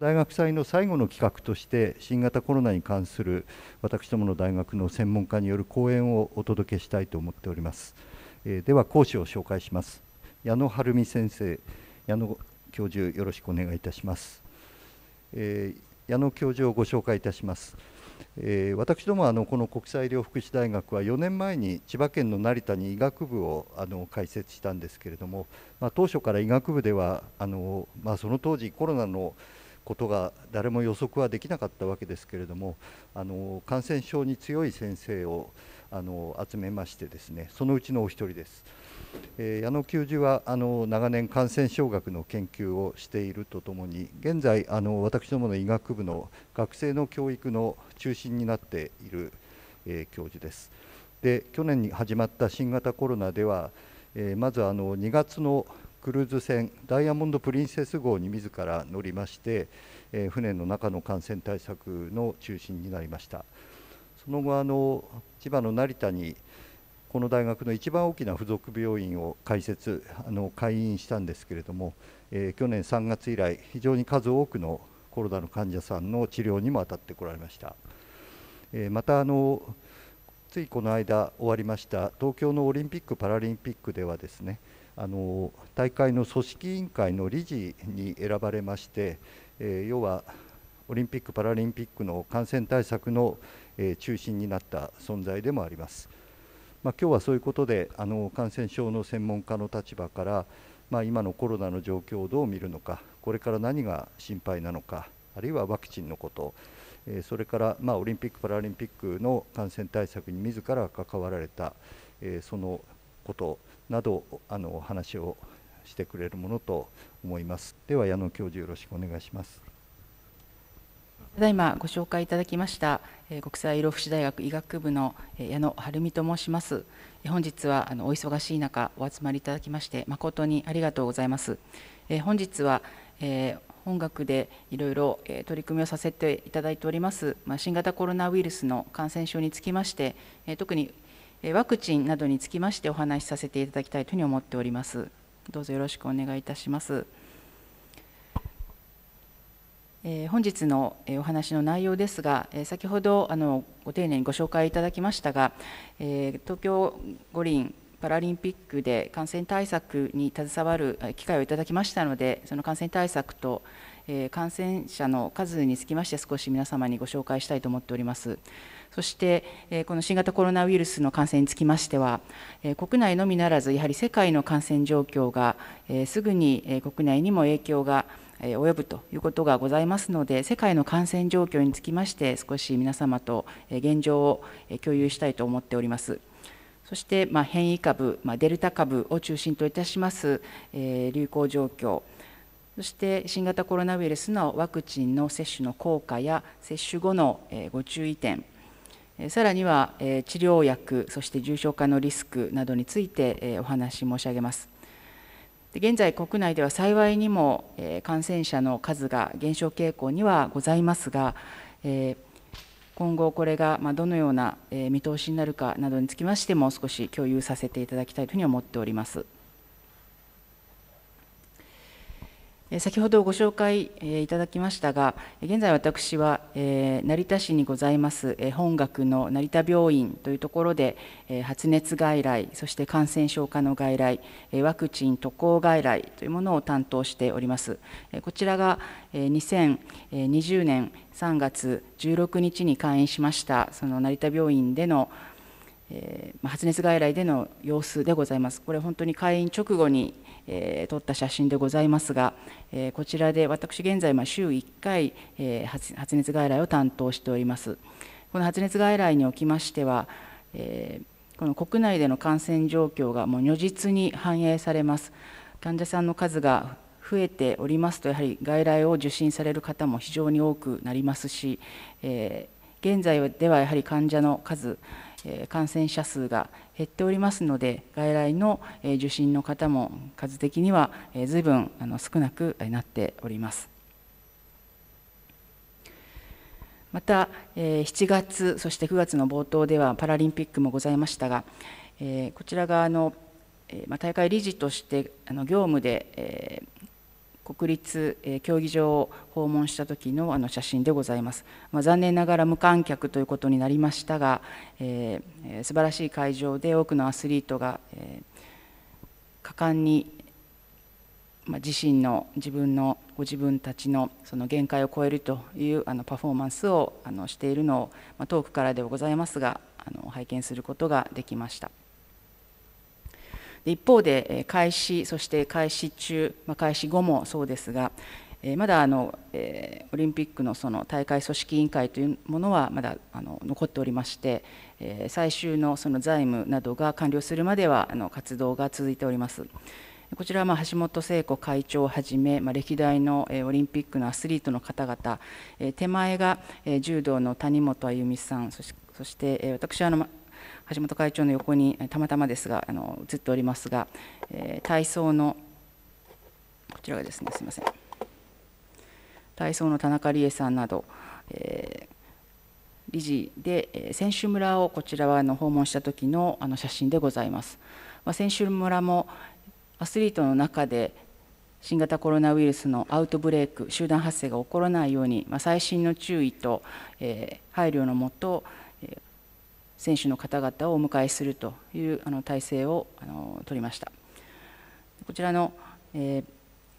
大学祭の最後の企画として新型コロナに関する私どもの大学の専門家による講演をお届けしたいと思っております、えー、では講師を紹介します矢野晴美先生矢野教授よろしくお願いいたします、えー、矢野教授をご紹介いたしますえー、私どもあのこの国際医療福祉大学は4年前に千葉県の成田に医学部をあの開設したんですけれども、まあ、当初から医学部ではあの、まあ、その当時コロナのことが誰も予測はできなかったわけですけれどもあの感染症に強い先生をあの集めましてですねそのうちのお一人です。えー、矢野教授はあの長年感染症学の研究をしているとともに現在あの私どもの医学部の学生の教育の中心になっている、えー、教授です。で去年に始まった新型コロナでは、えー、まずあの2月のクルーズ船ダイヤモンド・プリンセス号に自ら乗りまして、えー、船の中の感染対策の中心になりましたその後あの千葉の成田にこの大学の一番大きな付属病院を開設あの開院したんですけれども、えー、去年3月以来非常に数多くのコロナの患者さんの治療にも当たってこられました、えー、またあのついこの間終わりました東京のオリンピック・パラリンピックではですねあの大会の組織委員会の理事に選ばれまして、え要はオリンピック・パラリンピックの感染対策の、え中心になった存在でもあります。まあ、今日はそういうことであの感染症の専門家の立場から、まあ、今のコロナの状況をどう見るのか、これから何が心配なのか、あるいはワクチンのこと、えそれから、まあ、オリンピック・パラリンピックの感染対策に自ら関わられた、えそのこと、などあのお話をしてくれるものと思いますでは矢野教授よろしくお願いしますただいまご紹介いただきました、え国際医療福祉大学医学部の、え矢野晴美と申します、本日はあのお忙しい中お集まりいただきまして誠にありがとうございます、え本日は、え本学でいろいろ取り組みをさせていただいております、まあ、新型コロナウイルスの感染症につきまして、特にワクチンなどにつきましてお話しさせていただきたいというふうに思っております。どうぞよろしくお願いいたします。えー、本日のお話の内容ですが、え先ほどあのご丁寧にご紹介いただきましたが、えー、東京五輪パラリンピックで感染対策に携わる機会をいただきましたので、その感染対策と、え感染者の数につきまして、少し皆様にご紹介したいと思っております。そして、えこの新型コロナウイルスの感染につきましては、え国内のみならず、やはり世界の感染状況が、えすぐに、え国内にも影響が及ぶということがございますので、世界の感染状況につきまして、少し皆様と現状を共有したいと思っております。そして、ま変異株、まデルタ株を中心といたします、え流行状況、そして新型コロナウイルスのワクチンの接種の効果や接種後のご注意点、さらには治療薬、そして重症化のリスクなどについてお話し申し上げます。現在、国内では幸いにも感染者の数が減少傾向にはございますが、今後、これがどのような見通しになるかなどにつきましても、少し共有させていただきたいというふうに思っております。先ほどご紹介いただきましたが現在私は成田市にございます本学の成田病院というところで発熱外来そして感染症科の外来ワクチン渡航外来というものを担当しておりますこちらが2020年3月16日に開院しましたその成田病院での発熱外来での様子でございます。これ本当に会員直後に、撮った写真でございますが、こちらで私現在、週1回、発熱外来を担当しております。この発熱外来におきましては、この国内での感染状況がもう如実に反映されます。患者さんの数が増えておりますと、やはり外来を受診される方も非常に多くなりますし、現在ではやはり患者の数、感染者数が減っておりますので、外来の受診の方も数的には随分少なくなっております。また、7月、そして9月の冒頭ではパラリンピックもございましたが、こちらがあの大会理事として業務で国立、え競技場を訪問した時のあの写真でございます、まあ、残念ながら無観客ということになりましたが、えー、素晴らしい会場で多くのアスリートが、えー、果敢に、まあ、自身の自分のご自分たちのその限界を超えるというあのパフォーマンスをあのしているのを、まあ、遠くからではございますがあの拝見することができました。一方で開始そして開始中、まあ、開始後もそうですがまだあの、えオリンピックのその大会組織委員会というものはまだあの残っておりまして、え最終のその財務などが完了するまではあの活動が続いております。こちらはま橋本聖子会長をはじめ、ま歴代のオリンピックのアスリートの方々、手前が柔道の谷本あ美さん、そして私はあの橋本会長の横にたまたまですがあの映っておりますが、えー、体操のこちらがですねすみません体操の田中理恵さんなど、えー、理事でえ選手村をこちらはあの訪問した時のあの写真でございます。まあ、選手村もアスリートの中で新型コロナウイルスのアウトブレイク集団発生が起こらないように、まあ、最新の注意と、えー、配慮のもと選手の方々をお迎えするというあの体制をあの取りましたこちらの、え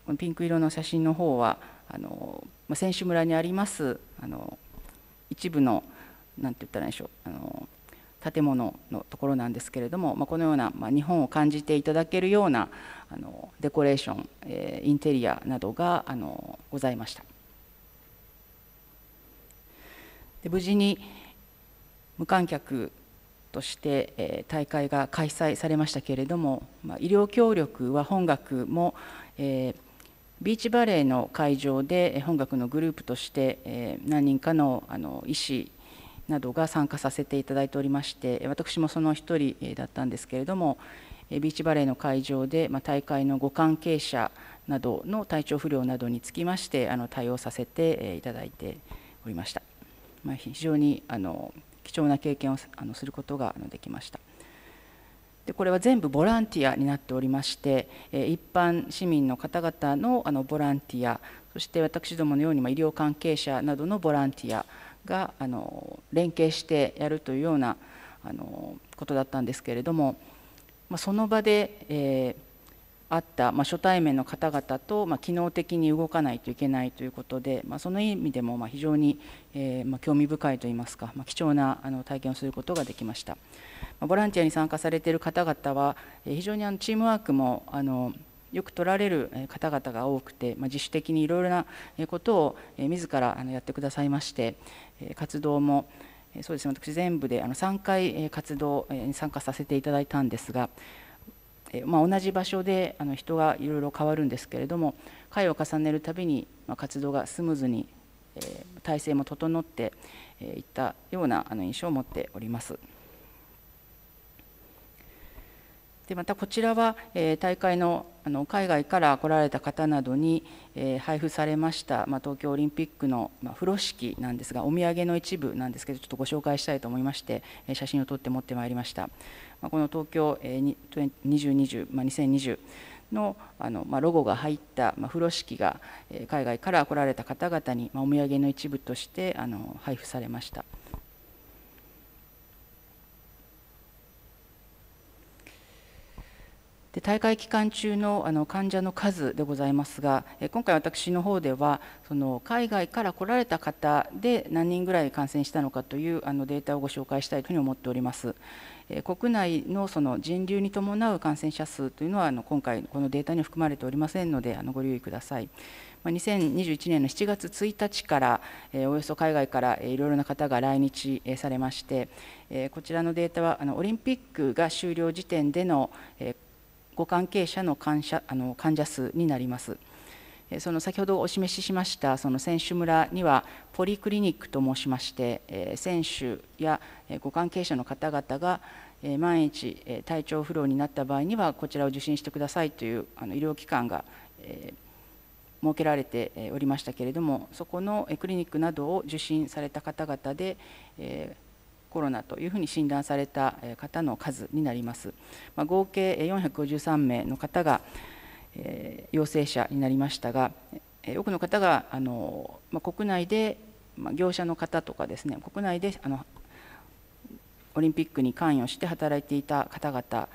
ー、ピンク色の写真の方はあの選手村にありますあの一部の何て言ったらいいでしょうあの建物のところなんですけれども、まあ、このような、まあ、日本を感じていただけるようなあのデコレーション、えー、インテリアなどがあのございました。で無事に無観客として大会が開催されましたけれども、ま医療協力は本学も、えビーチバレーの会場で本学のグループとして、え何人かのあの医師などが参加させていただいておりまして私もその1人だったんですけれどもビーチバレーの会場で、ま大会のご関係者などの体調不良などにつきましてあの対応させていただいておりました。まあ、非常にあの貴重な経験をあのすることができました。でこれは全部ボランティアになっておりまして一般市民の方々のあのボランティアそして私どものように医療関係者などのボランティアがあの連携してやるというようなあのことだったんですけれどもその場で、えー、あった、まあ、初対面の方々と、まあ、機能的に動かないといけないということで、まあ、その意味でも、まあ、非常に、えーまあ、興味深いといいますか、まあ、貴重なあの体験をすることができました、まあ、ボランティアに参加されている方々は、えー、非常にあのチームワークもあのよく取られる方々が多くて、まあ、自主的にいろいろなことを、自らあのやってくださいまして、えー、活動もそうですね私全部であの3回活動に参加させていただいたんですがえまあ、同じ場所であの人がいろいろ変わるんですけれども回を重ねるたびに、ま活動がスムーズに、え体制も整ってい、えったようなあの印象を持っております。でまたこちらは、え大会のあの海外から来られた方などに、え配布されました、ま東京オリンピックの、ま風呂敷なんですがお土産の一部なんですけどちょっとご紹介したいと思いまして、え写真を撮って持ってまいりましたこの東京2020、まあ、2020のあの、まあ、ロゴが入った、まあ、風呂敷が海外から来られた方々に、まあ、お土産の一部としてあの配布されました。で大会期間中のあの患者の数でございますが、え今回私の方ではその海外から来られた方で何人ぐらい感染したのかというあのデータをご紹介したいというふうに思っております。国内のその人流に伴う感染者数というのは今回、このデータには含まれておりませんのでご留意ください。2021年の7月1日から、およそ海外からいろいろな方が来日されまして、こちらのデータはオリンピックが終了時点でのご関係者の患者あの患者数になります。その先ほどお示ししましたその選手村にはポリクリニックと申しまして選手やご関係者の方々が万一体調不良になった場合にはこちらを受診してくださいという医療機関が設けられておりましたけれどもそこのクリニックなどを受診された方々でコロナというふうに診断された方の数になります、合計453名の方が陽性者になりましたが多くの方が国内で、業者の方とかですね国内であのオリンピックに関与して働いていた方々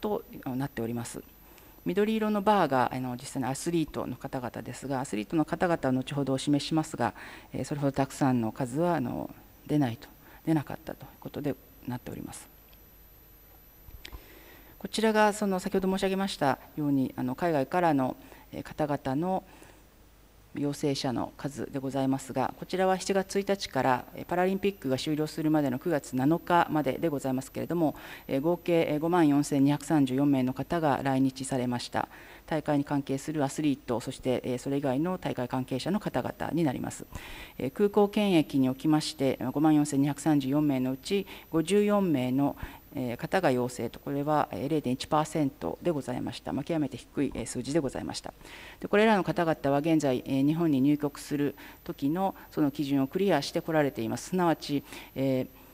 となっております。緑色のバーがあの実際のアスリートの方々ですがアスリートの方々は後ほどお示しますが、えそれほどたくさんの数はあの出ないと出なかったということでなっておりますこちらがその先ほど申し上げましたようにあの海外からの方々の、陽性者の数でございますが、こちらは7月1日からパラリンピックが終了するまでの9月7日まででございますけれども、合計5万4234名の方が来日されました。大会に関係するアスリート、そしてそれ以外の大会関係者の方々になります。空港検疫におきまして、5万4234名のうち54名の方が陽性と、これは0.1%でございました、まあ、極めて低い数字でございました。でこれらの方々は現在、日本に入国するときのその基準をクリアしてこられています。すなわち、えー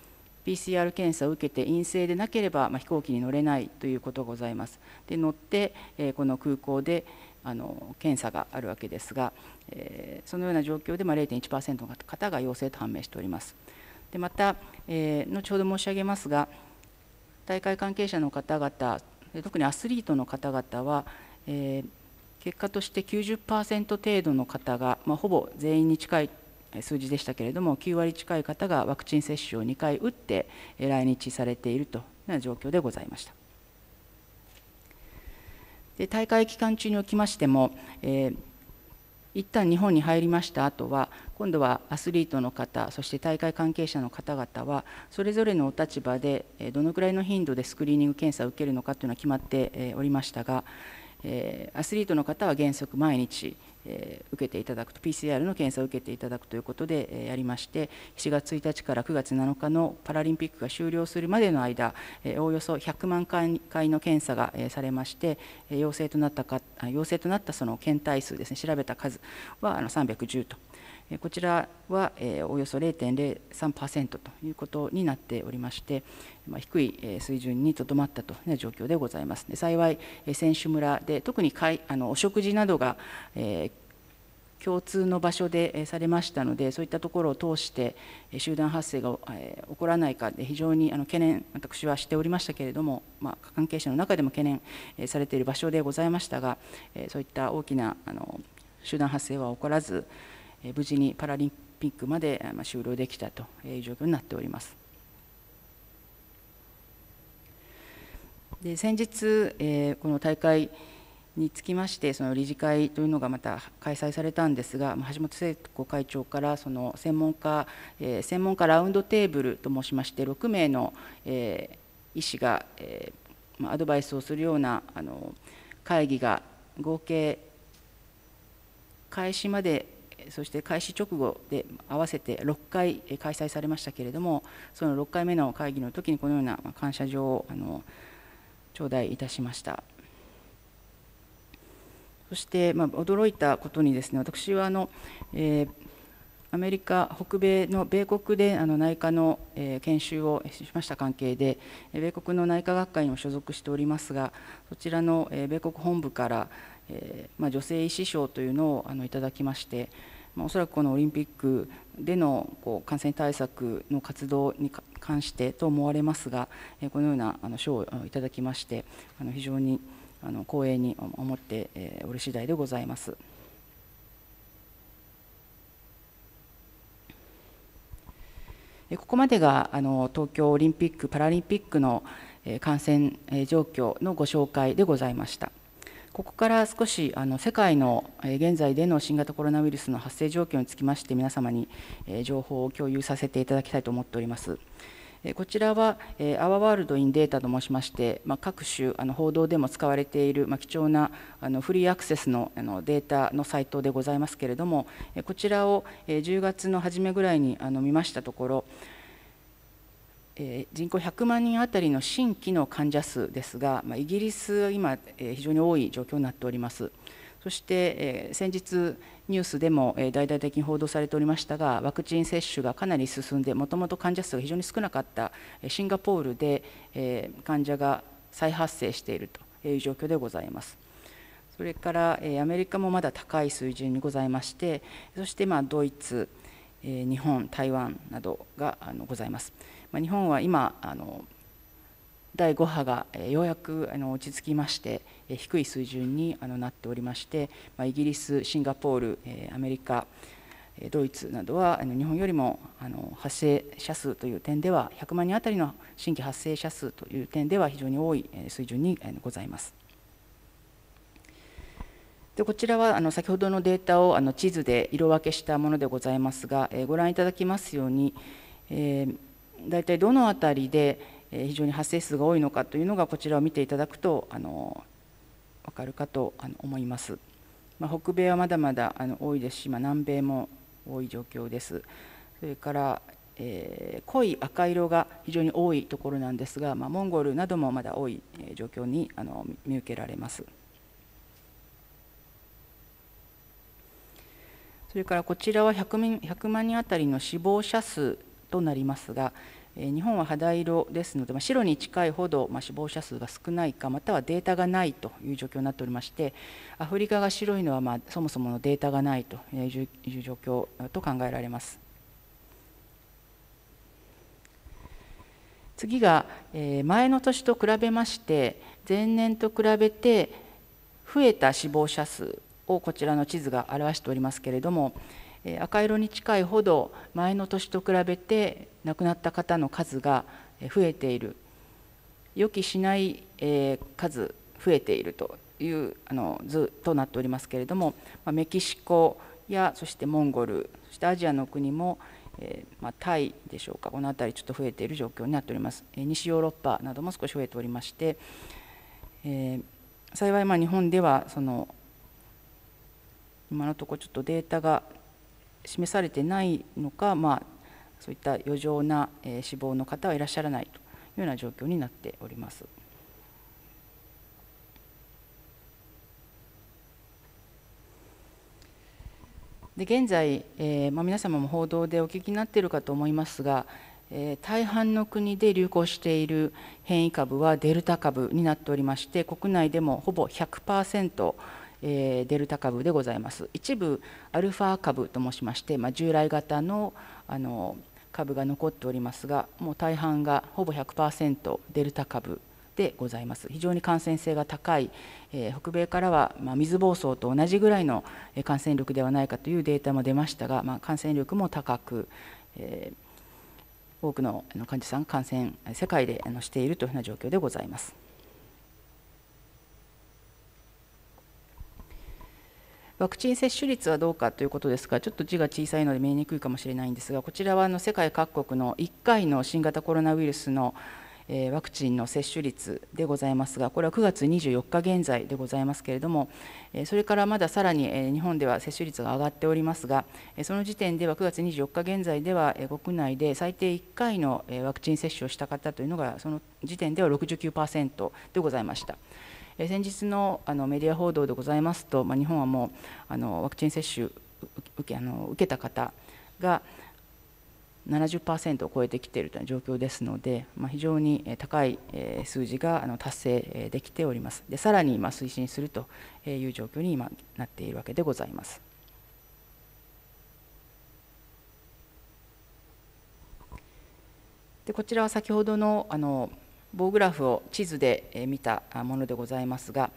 PCR 検査を受けて陰性でなければ、まあ、飛行機に乗れないということがございます。で乗って、えー、この空港であの検査があるわけですが、えー、そのような状況で、まあ、0.1%の方が陽性と判明しております。でまた、えー、後ほど申し上げますが、大会関係者の方々特にアスリートの方々は、えー、結果として90%程度の方が、まあ、ほぼ全員に近い数字でしたけれども9割近い方がワクチン接種を2回打って来日されているというような状況でございました。で大会期間中におきましても、えー、一旦日本に入りました後は今度はアスリートの方そして大会関係者の方々はそれぞれのお立場でどのくらいの頻度でスクリーニング検査を受けるのかというのは決まっておりましたがアスリートの方は原則毎日受けていただくと PCR の検査を受けていただくということでやりまして7月1日から9月7日のパラリンピックが終了するまでの間おおよそ100万回の検査がされまして陽性となったか陽性となったその検体数ですね調べた数は310とこちらはおよそ0.03%ということになっておりまして、低い水準にとどまったという状況でございます。幸い、選手村で特にお食事などが共通の場所でされましたので、そういったところを通して集団発生が起こらないかで非常に懸念、私はしておりましたけれども、まあ、関係者の中でも懸念されている場所でございましたが、そういった大きな集団発生は起こらず、無事にパラリンピックまで終了できたという状況になっております。で先日、えー、この大会につきましてその理事会というのがまた開催されたんですが橋本聖子会長からその専門家、えー、専門家ラウンドテーブルと申しまして6名の、えー、医師が、えー、アドバイスをするようなあの会議が合計開始までそして開始直後で合わせて6回開催されましたけれども、その6回目の会議の時にこのような感謝状をあの頂戴いたしました。そして、まあ、驚いたことにですね、私はあの、えー、アメリカ、北米の米国であの内科の、え研修をしました関係で、米国の内科学会にも所属しておりますが、そちらの、え米国本部からえー、まあ、女性医師賞というのをあのいただきまして、まあ、おそらくこのオリンピックでのこう感染対策の活動に関してと思われますが、えこのようなあの賞をいただきましてあの非常にあの光栄に思っておる次第でございます。ここまでがあの東京オリンピック・パラリンピックの感染状況のご紹介でございました。ここから少しあの世界の現在での新型コロナウイルスの発生状況につきまして皆様に情報を共有させていただきたいと思っております。こちらは、アワワールド・イン・データと申しまして、まあ、各種あの報道でも使われている、まあ、貴重なあのフリーアクセスのあのデータのサイトでございますけれども、こちらを10月の初めぐらいにあの見ましたところ、え人口100万人あたりの新規の患者数ですが、まあ、イギリス、は今、え非常に多い状況になっております。そして、え先日、ニュースでも、え大々的に報道されておりましたが、ワクチン接種がかなり進んで、もともと患者数が非常に少なかったシンガポールで、え患者が再発生しているという状況でございます。それから、えアメリカもまだ高い水準にございまして、そして、まあ、ドイツ、え日本、台湾などがあのございます。ま日本は今あの第5波がようやく落ち着きまして低い水準になっておりましてイギリス、シンガポール、アメリカドイツなどは日本よりも発生者数という点では100万人当たりの新規発生者数という点では非常に多い水準にございます。でこちらはあの先ほどのデータをあの地図で色分けしたものでございますが、えご覧いただきますように、えー大体どの辺りで非常に発生数が多いのかというのがこちらを見ていただくとあの分かるかと思います。まあ、北米はまだまだあの多いですし、まあ、南米も多い状況です。それから、えー、濃い赤色が非常に多いところなんですが、まあ、モンゴルなどもまだ多い状況にあの見受けられます。それからこちらは100万人当たりの死亡者数となりますが、日本は肌色ですので、ま白に近いほど、ま死亡者数が少ないかまたはデータがないという状況になっておりましてアフリカが白いのは、まそもそものデータがないという状況と考えられます。次が前の年と比べまして前年と比べて増えた死亡者数をこちらの地図が表しておりますけれども赤色に近いほど前の年と比べて亡くなった方の数が増えている予期しない数増えているというあの図となっておりますけれどもメキシコやそしてモンゴルそしてアジアの国もえまタイでしょうかこの辺りちょっと増えている状況になっております、え西ヨーロッパなども少し増えておりまして、えー、幸いま日本ではその今のところちょっとデータが示されてないのか、まあ、そういった余剰な、え死亡の方はいらっしゃらないというような状況になっております。で現在、えーまあ、皆様も報道でお聞きになっているかと思いますが、えー、大半の国で流行している変異株はデルタ株になっておりまして国内でもほぼ100%えー、デルタ株でございます一部アルファ株と申しまして、まあ、従来型のあの株が残っておりますがもう大半がほぼ100%デルタ株でございます非常に感染性が高い、えー、北米からは、まあ、水疱瘡と同じぐらいの感染力ではないかというデータも出ましたが、まあ、感染力も高く、えー、多くの患者さん感染世界でしているというような状況でございます。ワクチン接種率はどうかということですが、ちょっと字が小さいので見えにくいかもしれないんですが、こちらはあの世界各国の1回の新型コロナウイルスのワクチンの接種率でございますが、これは9月24日現在でございますけれども、それからまださらに、日本では接種率が上がっておりますが、その時点では9月24日現在では、国内で最低1回の、ワクチン接種をした方というのが、その時点では69%でございました。え先日のあのメディア報道でございますと、まあ、日本はもうあのワクチン接種受けあの受けた方が70%を超えてきているという状況ですので、まあ、非常に高い数字が達成できております。でさらに推進するという状況に今なっているわけでございます。でこちらは先ほどのあの棒グラフを地図で見たものでございますが、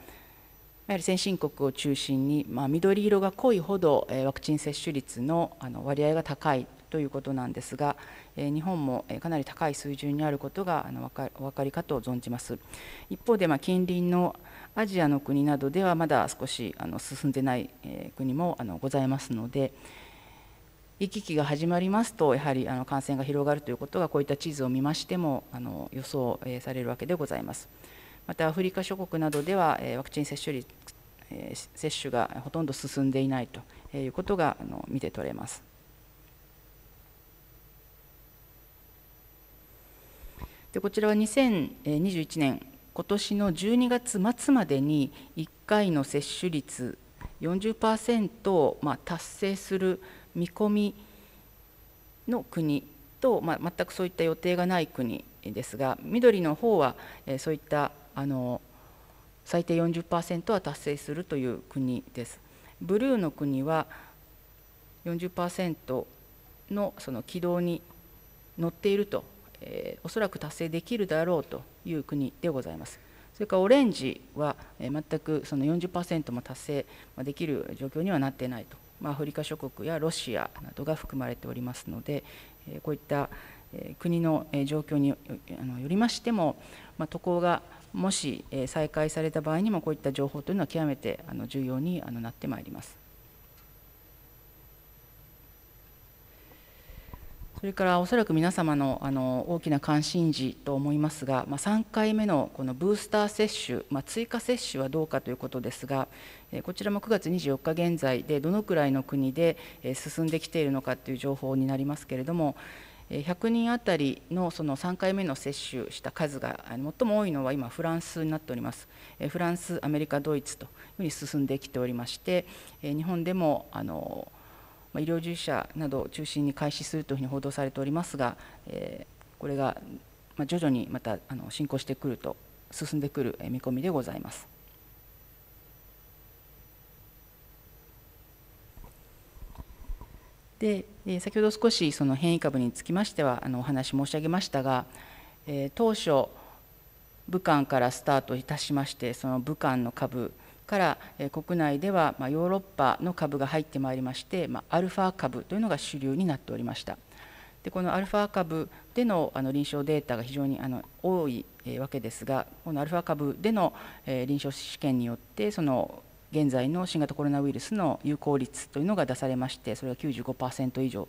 やはり先進国を中心に、まあ、緑色が濃いほどワクチン接種率の割合が高いということなんですが、日本もかなり高い水準にあることがお分かりかと存じます。一方で、まあ、近隣のアジアの国などではまだ少し進んでない国もございますので、行き来が始まりますとやはりあの感染が広がるということがこういった地図を見ましてもあの予想されるわけでございます。またアフリカ諸国などではワクチン接種率接種がほとんど進んでいないということがあの見て取れます。でこちらは2021年今年の12月末までに1回の接種率40%をまあ達成する見込みの国と、まあ、全くそういった予定がない国ですが緑の方は、えそういったあの最低40%は達成するという国です。ブルーの国は40%のその軌道に乗っていると、えー、おそらく達成できるだろうという国でございます。それからオレンジは、えー、全くその40%も達成できる状況にはなっていないとまアフリカ諸国やロシアなどが含まれておりますので、えこういった国の状況によりましても、ま渡航がもし再開された場合にもこういった情報というのは極めて重要になってまいります。それからおそらく皆様のあの大きな関心事と思いますが、まあ、3回目のこのブースター接種、まあ、追加接種はどうかということですが、こちらも9月24日現在で、どのくらいの国で進んできているのかという情報になりますけれども、100人当たりのその3回目の接種した数が最も多いのは今、フランスになっております、フランス、アメリカ、ドイツというふうに進んできておりまして、日本でもあのまあ、医療従事者などを中心に開始するというふうに報道されておりますが、えこれが徐々にまたあの進行してくると進んでくる見込みでございます。で先ほど少しその変異株につきましてはあのお話申し上げましたが、え当初武漢からスタートいたしましてその武漢の株から国内ではヨーロッパの株が入ってまいりましてアルファ株というのが主流になっておりました。でこのアルファ株でのあの臨床データが非常にあの多いわけですがこのアルファ株での臨床試験によってその現在の新型コロナウイルスの有効率というのが出されましてそれが95%以上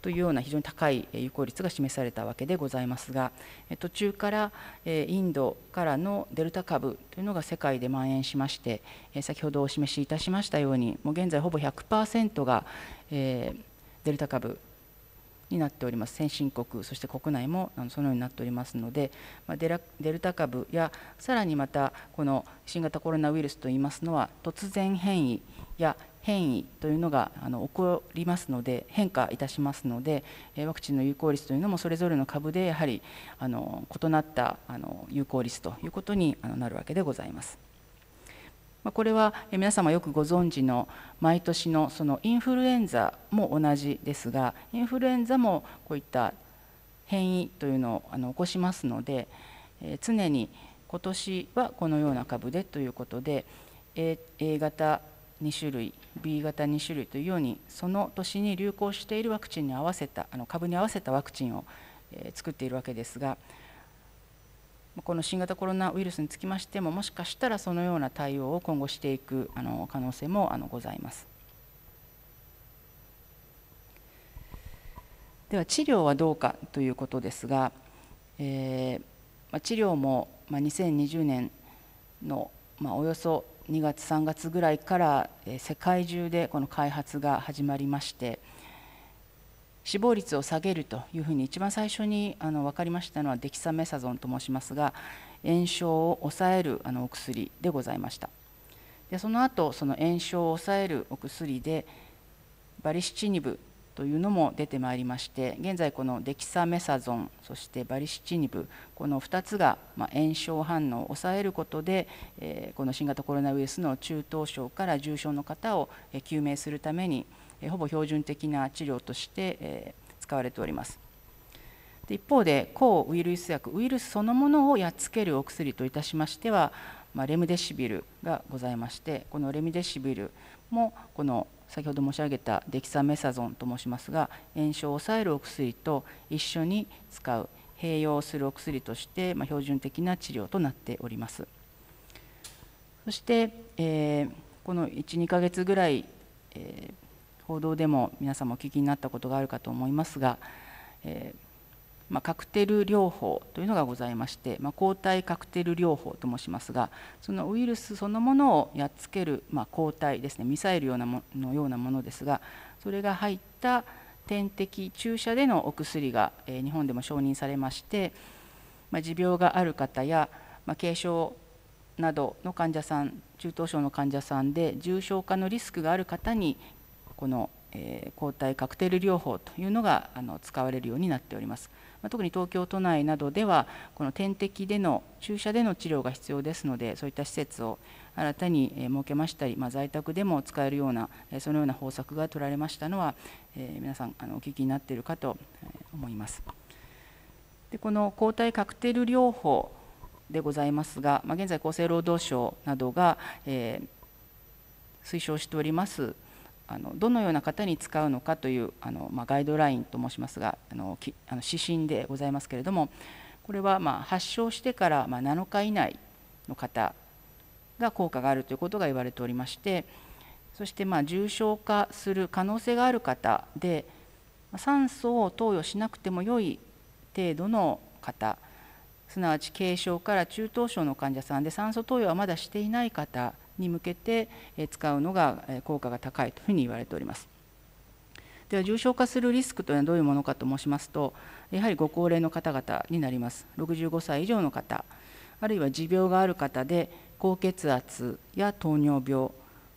というような非常に高い有効率が示されたわけでございますが途中からインドからのデルタ株というのが世界で蔓延しまして先ほどお示しいたしましたようにもう現在ほぼ100%がデルタ株になっております先進国そして国内もあのそのようになっておりますので、まあ、デラデルタ株やさらにまたこの新型コロナウイルスといいますのは突然変異や変異というのがあの起こりますので変化いたしますのでワクチンの有効率というのもそれぞれの株でやはりあの異なったあの有効率ということになるわけでございます。まあ、これは皆様よくご存知の毎年のそのインフルエンザも同じですがインフルエンザもこういった変異というのをあの起こしますので、えー、常に今年はこのような株でということで A, A 型2種類 B 型2種類というようにその年に流行しているワクチンに合わせたあの株に合わせたワクチンを、え作っているわけですが。この新型コロナウイルスにつきましてももしかしたらそのような対応を今後していくあの可能性もあのございます。では治療はどうかということですが、えーまあ、治療も、まあ、2020年の、まあ、およそ2月3月ぐらいから、え世界中でこの開発が始まりまして、死亡率を下げるというふうに一番最初にあの分かりましたのはデキサメサゾンと申しますが炎症を抑えるあのお薬でございましたでその後その炎症を抑えるお薬でバリシチニブというのも出てまいりまして現在このデキサメサゾンそしてバリシチニブこの2つが、ま炎症反応を抑えることで、えこの新型コロナウイルスの中等症から重症の方を救命するために、ほぼ標準的な治療として使われております。で一方で抗ウイルス薬ウイルスそのものをやっつけるお薬といたしましては、まレムデシビルがございましてこのレムデシビルもこの先ほど申し上げたデキサメサゾンと申しますが炎症を抑えるお薬と一緒に使う併用するお薬として、ま標準的な治療となっております。そして、えー、この12ヶ月ぐらい、えー、報道でも皆さんもお聞きになったことがあるかと思いますが、えーまあ、カクテル療法というのがございまして、まあ、抗体カクテル療法と申しますがそのウイルスそのものをやっつける、まあ、抗体ですねミサイルなものようなものですがそれが入った点滴注射でのお薬が、えー、日本でも承認されまして、まあ、持病がある方や、まあ、軽症などの患者さん中等症の患者さんで重症化のリスクがある方にこの、え抗体カクテル療法というのがあの使われるようになっております。ま特に東京都内などではこの点滴での注射での治療が必要ですのでそういった施設を新たに設けましたり、まあ、在宅でも使えるようなそのような方策が取られましたのは、えー、皆さんあのお聞きになっているかと思います。でこの抗体カクテル療法でございますが、まあ、現在厚生労働省などが、えー、推奨しておりますあのどのような方に使うのかというあの、まあ、ガイドラインと申しますがあのきあの指針でございますけれどもこれはまあ発症してから、まあ、7日以内の方が効果があるということが言われておりましてそしてまあ重症化する可能性がある方で酸素を投与しなくても良い程度の方すなわち軽症から中等症の患者さんで酸素投与はまだしていない方に向けて使うのが効果が高いというふうに言われております。では重症化するリスクというのはどういうものかと申しますとやはりご高齢の方々になります65歳以上の方あるいは持病がある方で高血圧や糖尿病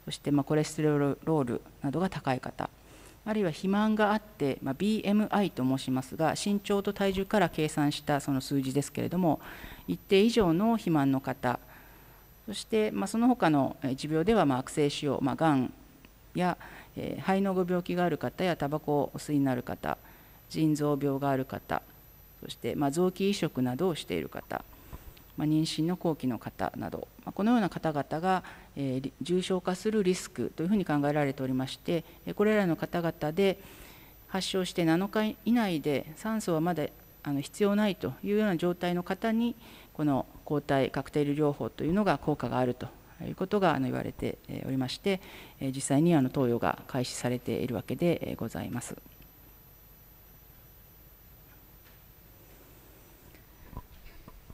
そしてまコレステロールなどが高い方あるいは肥満があって、ま BMI と申しますが身長と体重から計算したその数字ですけれども一定以上の肥満の方そして、まあ、その他の持病では、まあ、悪性腫瘍、まあ、がんや、えー、肺のご病気がある方やタバコをお吸いになる方腎臓病がある方そして、まあ、臓器移植などをしている方、まあ、妊娠の後期の方など、まあ、このような方々が、えー、重症化するリスクというふうに考えられておりましてこれらの方々で発症して7日以内で酸素はまだあの必要ないというような状態の方にこの抗体カクテル療法というのが効果があるということが言われておりまして実際に投与が開始されているわけでございます。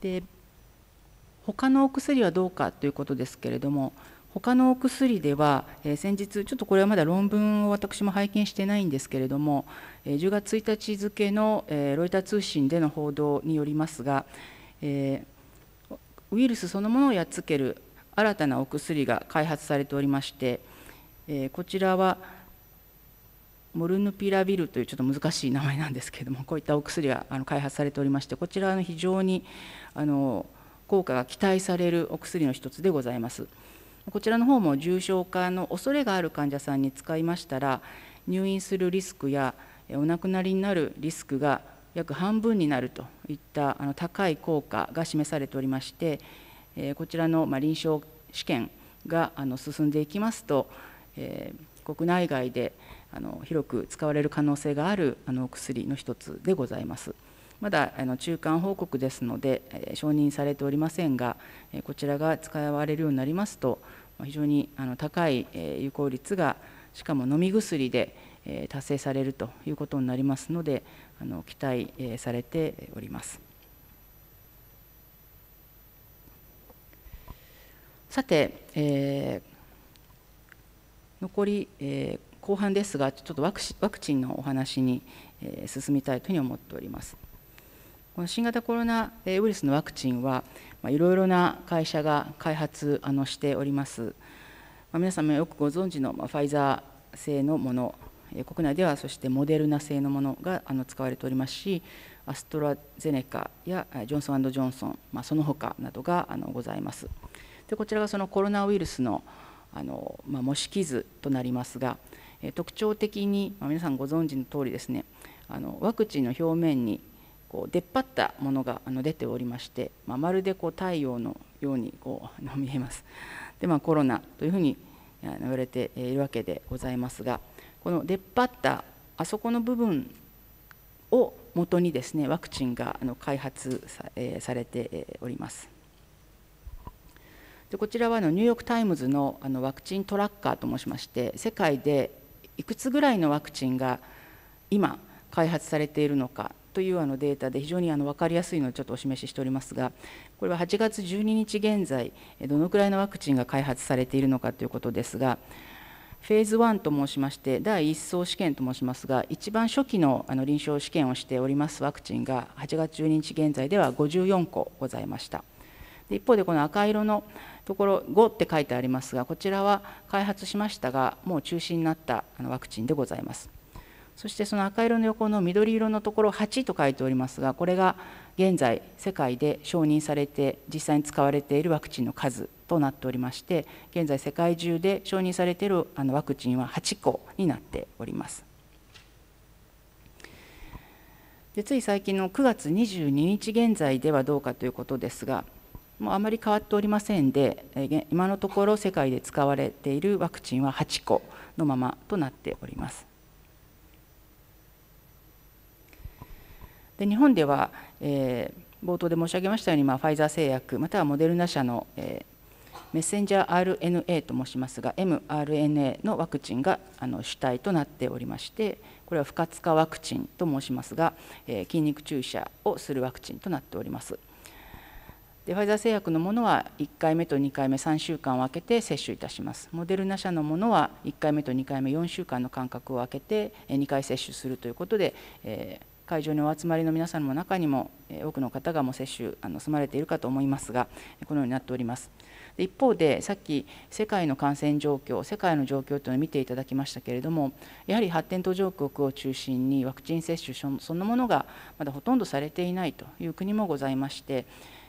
で他のお薬はどうかということですけれども他のお薬では、え先日ちょっとこれはまだ論文を私も拝見してないんですけれども、え10月1日付の、ロイター通信での報道によりますが、えウイルスそのものをやっつける新たなお薬が開発されておりまして、えー、こちらはモルヌピラビルというちょっと難しい名前なんですけれども こういったお薬があの開発されておりましてこちらの非常にあの効果が期待されるお薬の一つでございますこちらの方も重症化の恐れがある患者さんに使いましたら入院するリスクやお亡くなりになるリスクが約半分になるといったあの高い効果が示されておりまして、えこちらの、ま臨床試験があの進んでいきますと、え国内外であの広く使われる可能性があるあの薬の一つでございます。まだあの中間報告ですので、え承認されておりませんが、えこちらが使われるようになりますと、非常にあの高い、え有効率が、しかも飲み薬で、え達成されるということになりますので、あの期待されております。さて、えー、残り、えー、後半ですが、ちょっとワクチンのお話に、えー、進みたいというふうに思っております。この新型コロナウイルスのワクチンは、まあ、いろいろな会社が開発あのしております。まあ、皆様よくご存知の、まあ、ファイザー製のもの、国内ではそしてモデルナ製のものがあの使われておりますしアストラゼネカやジョンソンジョンソン、まあ、その他などがあのございますでこちらがそのコロナウイルスのあの、まあ、模式図となりますが特徴的に、まあ、皆さんご存知の通りですねあのワクチンの表面にこう出っ張ったものがあの出ておりまして、まあ、まるでこう太陽のようにこう見えます。でまあ、コロナというふうに言われているわけでございますが。この出っ張ったあそこの部分を元にですねワクチンがあの開発さ,、れております。でこちらはあのニューヨーク・タイムズのあのワクチントラッカーと申しまして世界でいくつぐらいのワクチンが今開発されているのかというあのデータで非常にあの分かりやすいのをちょっとお示ししておりますがこれは8月12日現在どのくらいのワクチンが開発されているのかということですがフェーズ1と申しまして第1層試験と申しますが一番初期のあの臨床試験をしておりますワクチンが8月12日現在では54個ございました一方でこの赤色のところ5って書いてありますがこちらは開発しましたがもう中止になったあのワクチンでございますそしてその赤色の横の緑色のところ8と書いておりますがこれが現在世界で承認されて実際に使われているワクチンの数となっておりまして現在世界中で承認されているあのワクチンは8個になっております。でつい最近の9月22日現在ではどうかということですがもうあまり変わっておりませんで今のところ世界で使われているワクチンは8個のままとなっております。で日本では、えー、冒頭で申し上げましたように、まあ、ファイザー製薬またはモデルナ社の、えー、メッセンジャー RNA と申しますが mRNA のワクチンがあの主体となっておりましてこれは不活化ワクチンと申しますが、えー、筋肉注射をするワクチンとなっております。でファイザー製薬のものは1回目と2回目3週間を空けて接種いたしますモデルナ社のものは1回目と2回目4週間の間隔を空けて2回接種するということで、えー、会場にお集まりの皆さんの中にも多くの方がもう接種あの済まれているかと思いますがこのようになっております一方でさっき世界の感染状況世界の状況というのを見ていただきましたけれどもやはり発展途上国を中心にワクチン接種そのものがまだほとんどされていないという国もございまして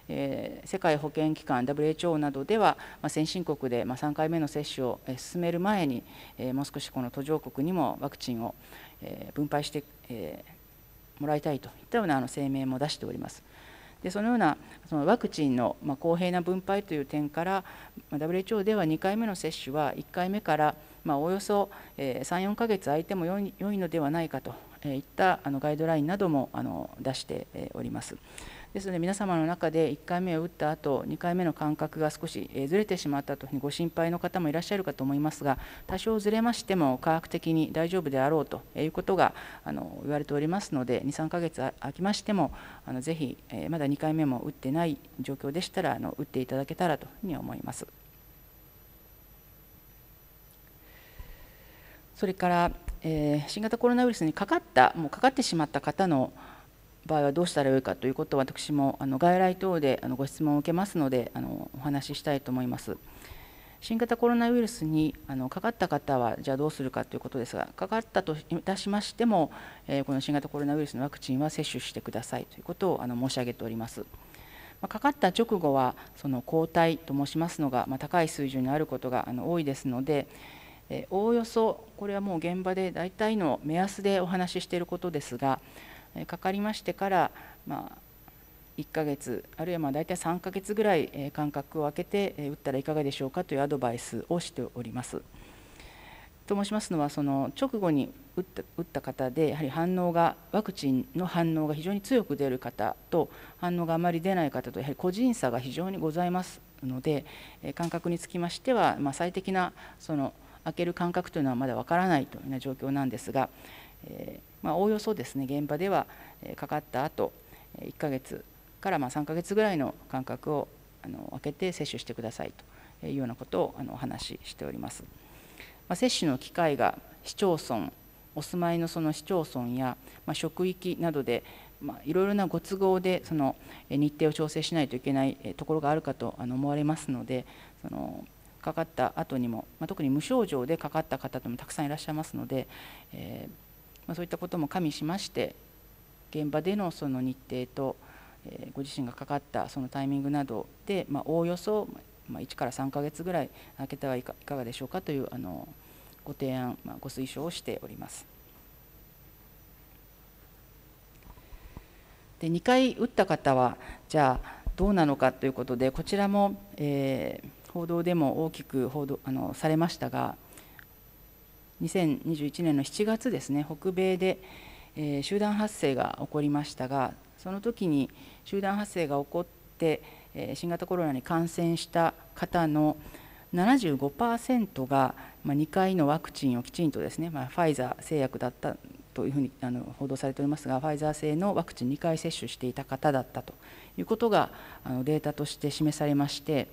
え世界保健機関 WHO などでは、ま先進国で、ま3回目の接種を、え進める前に、えもう少しこの途上国にもワクチンを、え分配して、もらいたいといったようなあの声明も出しております。でそのようなそのワクチンの、公平な分配という点から WHO では2回目の接種は1回目から、およそ34ヶ月空いても良いのではないかといったガイドラインなども出しております。ですので、皆様の中で1回目を打った後、2回目の間隔が少しずれてしまったというふうにご心配の方もいらっしゃるかと思いますが、多少ずれましても科学的に大丈夫であろうということがあの言われておりますので、2、3ヶ月空きましても、あのぜひ、まだ2回目も打ってない状況でしたらあの、打っていただけたらというふうに思います。それから、えー、新型コロナウイルスにかかった、もうかかってしまった方の場合はどうしたらよいかということを私もあの外来等であのご質問を受けますのであのお話ししたいと思います。新型コロナウイルスにあのかかった方はじゃあどうするかということですがかかったといたしましても、えー、この新型コロナウイルスのワクチンは接種してくださいということをあの申し上げております。まかかった直後はその抗体と申しますのが、ま高い水準にあることがあの多いですので、えおおよそこれはもう現場で大体の目安でお話ししていることですがかかりましてから、まあ、1ヶ月あるいはまあ大体3ヶ月ぐらい間隔を空けて打ったらいかがでしょうかというアドバイスをしております。と申しますのはその直後に打った打った方でやはり反応がワクチンの反応が非常に強く出る方と反応があまり出ない方とやはり個人差が非常にございますので間隔につきましては、まあ、最適なその開ける間隔というのはまだわからないというような状況なんですが、えーまおおよそですね現場ではかかった後1ヶ月からま3ヶ月ぐらいの間隔をあの空けて接種してくださいというようなことをあのお話ししております。ま接種の機会が市町村お住まいのその市町村や、ま職域などで、まいろいろなご都合でその日程を調整しないといけないところがあるかと思われますのでそのかかった後にも、まあ、特に無症状でかかった方ともたくさんいらっしゃいますので、えーまあ、そういったことも加味しまして現場でのその日程と、えご自身がかかったそのタイミングなどで、まおおよそ、ま1から3ヶ月ぐらい空けてはいかがでしょうかというあのご提案、まご推奨をしております。で2回打った方はじゃあどうなのかということでこちらも、えー、報道でも大きく報道あのされましたが2021年の7月ですね北米で、集団発生が起こりましたがその時に集団発生が起こって、新型コロナに感染した方の75%が、2回のワクチンをきちんとですね、ファイザー製薬だったというふうに報道されておりますが、ファイザー製のワクチン2回接種していた方だったということがデータとして示されまして、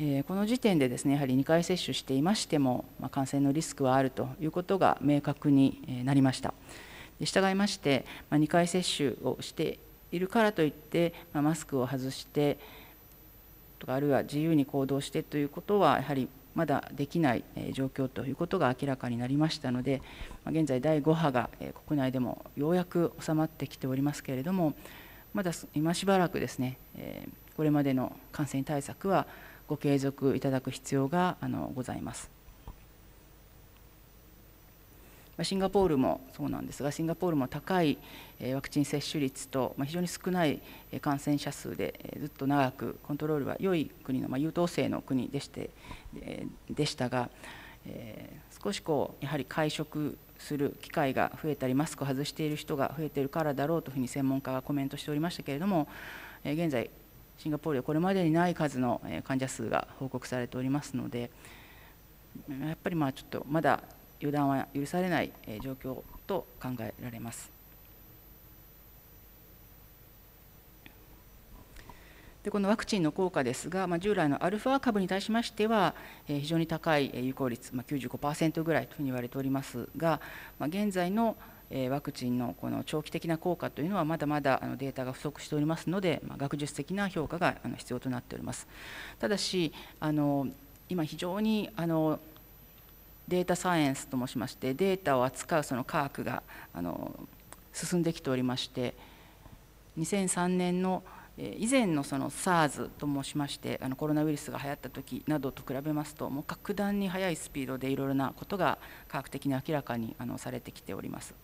えこの時点でですねやはり2回接種していましても、まあ、感染のリスクはあるということが明確になりました。従いまして、まあ、2回接種をしているからといって、まあ、マスクを外してとかあるいは自由に行動してということはやはりまだできない状況ということが明らかになりましたので、まあ、現在第5波が国内でもようやく収まってきておりますけれどもまだ今しばらくですねこれまでの感染対策はご継続いただく必要があのございます。シンガポールもそうなんですが、シンガポールも高いワクチン接種率と非常に少ない感染者数でずっと長くコントロールは良い国の、まあ、優等生の国でしてでしたが、えー、少しこうやはり会食する機会が増えたりマスクを外している人が増えているからだろうというふうに専門家がコメントしておりましたけれども現在シンガポールでこれまでにない数の患者数が報告されておりますのでやっぱりまあちょっとまだ予断は許されない状況と考えられます。でこのワクチンの効果ですが、まあ、従来のアルファ株に対しましては、え非常に高い有効率、まあ、95%ぐらいというふうに言われておりますが、まあ、現在のえワクチンのこの長期的な効果というのはまだまだあのデータが不足しておりますので、ま学術的な評価があの必要となっております。ただしあの今非常にあのデータサイエンスと申しましてデータを扱うその科学があの進んできておりまして2003年の以前のその SARS と申しましてあのコロナウイルスが流行った時などと比べますともう格段に速いスピードでいろいろなことが科学的に明らかにあのされてきております。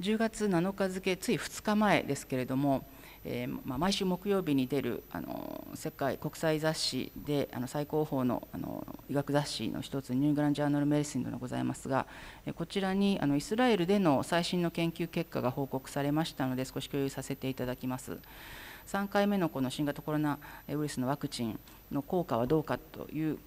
10月7日付つい2日前ですけれども、えー、まあ、毎週木曜日に出るあの世界国際雑誌であの最高峰のあの医学雑誌の一つニューグランジャーナル・メディスンがございますがこちらにあのイスラエルでの最新の研究結果が報告されましたので少し共有させていただきます。3回目のこの新型コロナウイルスのワクチンの効果はどうかという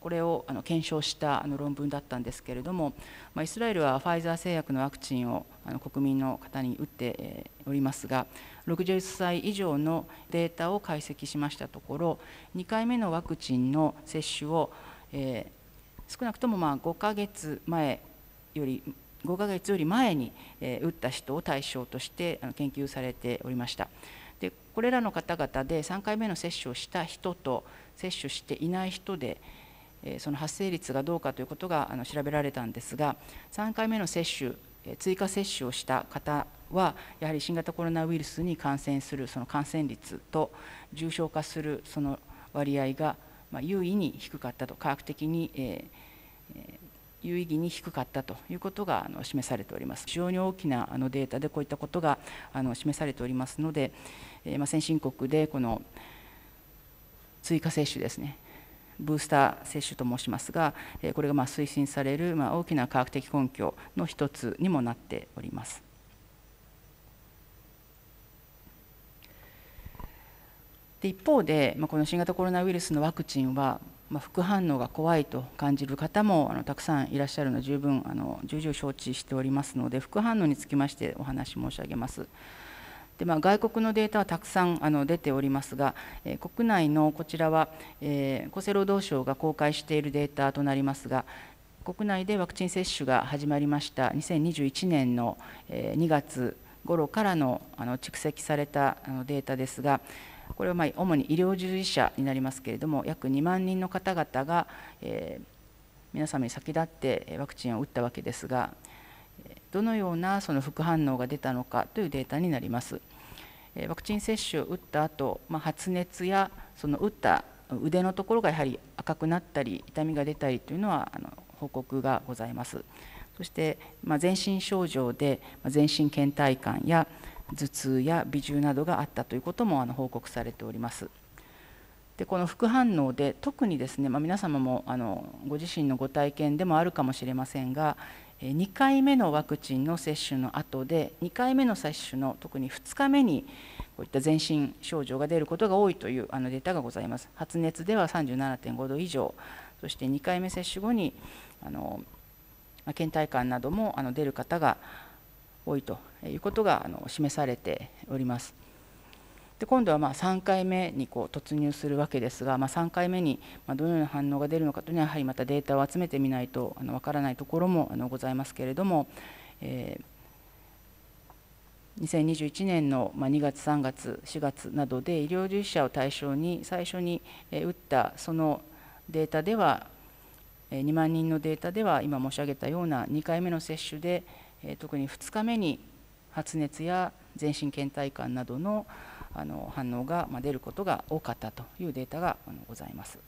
これをあの検証したあの論文だったんですけれども、まあ、イスラエルはファイザー製薬のワクチンをあの国民の方に打っておりますが60歳以上のデータを解析しましたところ2回目のワクチンの接種を、えー、少なくともまあ5ヶ月前より5ヶ月より前に、え打った人を対象としてあの研究されておりました。でこれらの方々で3回目の接種をした人と接種していない人でその発生率がどうかということが調べられたんですが3回目の接種追加接種をした方はやはり新型コロナウイルスに感染するその感染率と重症化するその割合が優位に低かったと科学的に、え有意義に低かったということが示されております非常に大きなデータでこういったことが示されておりますので先進国でこの追加接種ですねブースター接種と申しますが、これがま推進されるま大きな科学的根拠の一つにもなっております。で一方で、まこの新型コロナウイルスのワクチンは、ま副反応が怖いと感じる方もあのたくさんいらっしゃるのは十分あの重々承知しておりますので副反応につきましてお話申し上げます。でまあ、外国のデータはたくさんあの出ておりますが、え国内のこちらは、え厚生労働省が公開しているデータとなりますが、国内でワクチン接種が始まりました2021年の2月頃からの蓄積されたデータですが、これはま主に医療従事者になりますけれども、約2万人の方々が皆様に先立ってワクチンを打ったわけですが、どのようなその副反応が出たのかというデータになります。ワクチン接種を打った後、まあ、発熱やその打った腕のところがやはり赤くなったり痛みが出たりというのはあの報告がございます。そして、まあ、全身症状で全身倦怠感や頭痛や微重などがあったということもあの報告されております。でこの副反応で特にですね、まあ、皆様もあのご自身のご体験でもあるかもしれませんが2回目のワクチンの接種の後で2回目の接種の特に2日目にこういった全身症状が出ることが多いというあのデータがございます発熱では37.5度以上そして2回目接種後にあの倦怠感などもあの出る方が多いということがあの示されております。で今度はま3回目にこう突入するわけですが、まあ、3回目にどのような反応が出るのかというのはやはりまたデータを集めてみないとわからないところもあのございますけれども、えー、2021年の2月3月4月などで医療従事者を対象に最初に打ったそのデータでは2万人のデータでは今申し上げたような2回目の接種で特に2日目に発熱や全身倦怠感などのあの反応が出ることが多かったというデータがございます。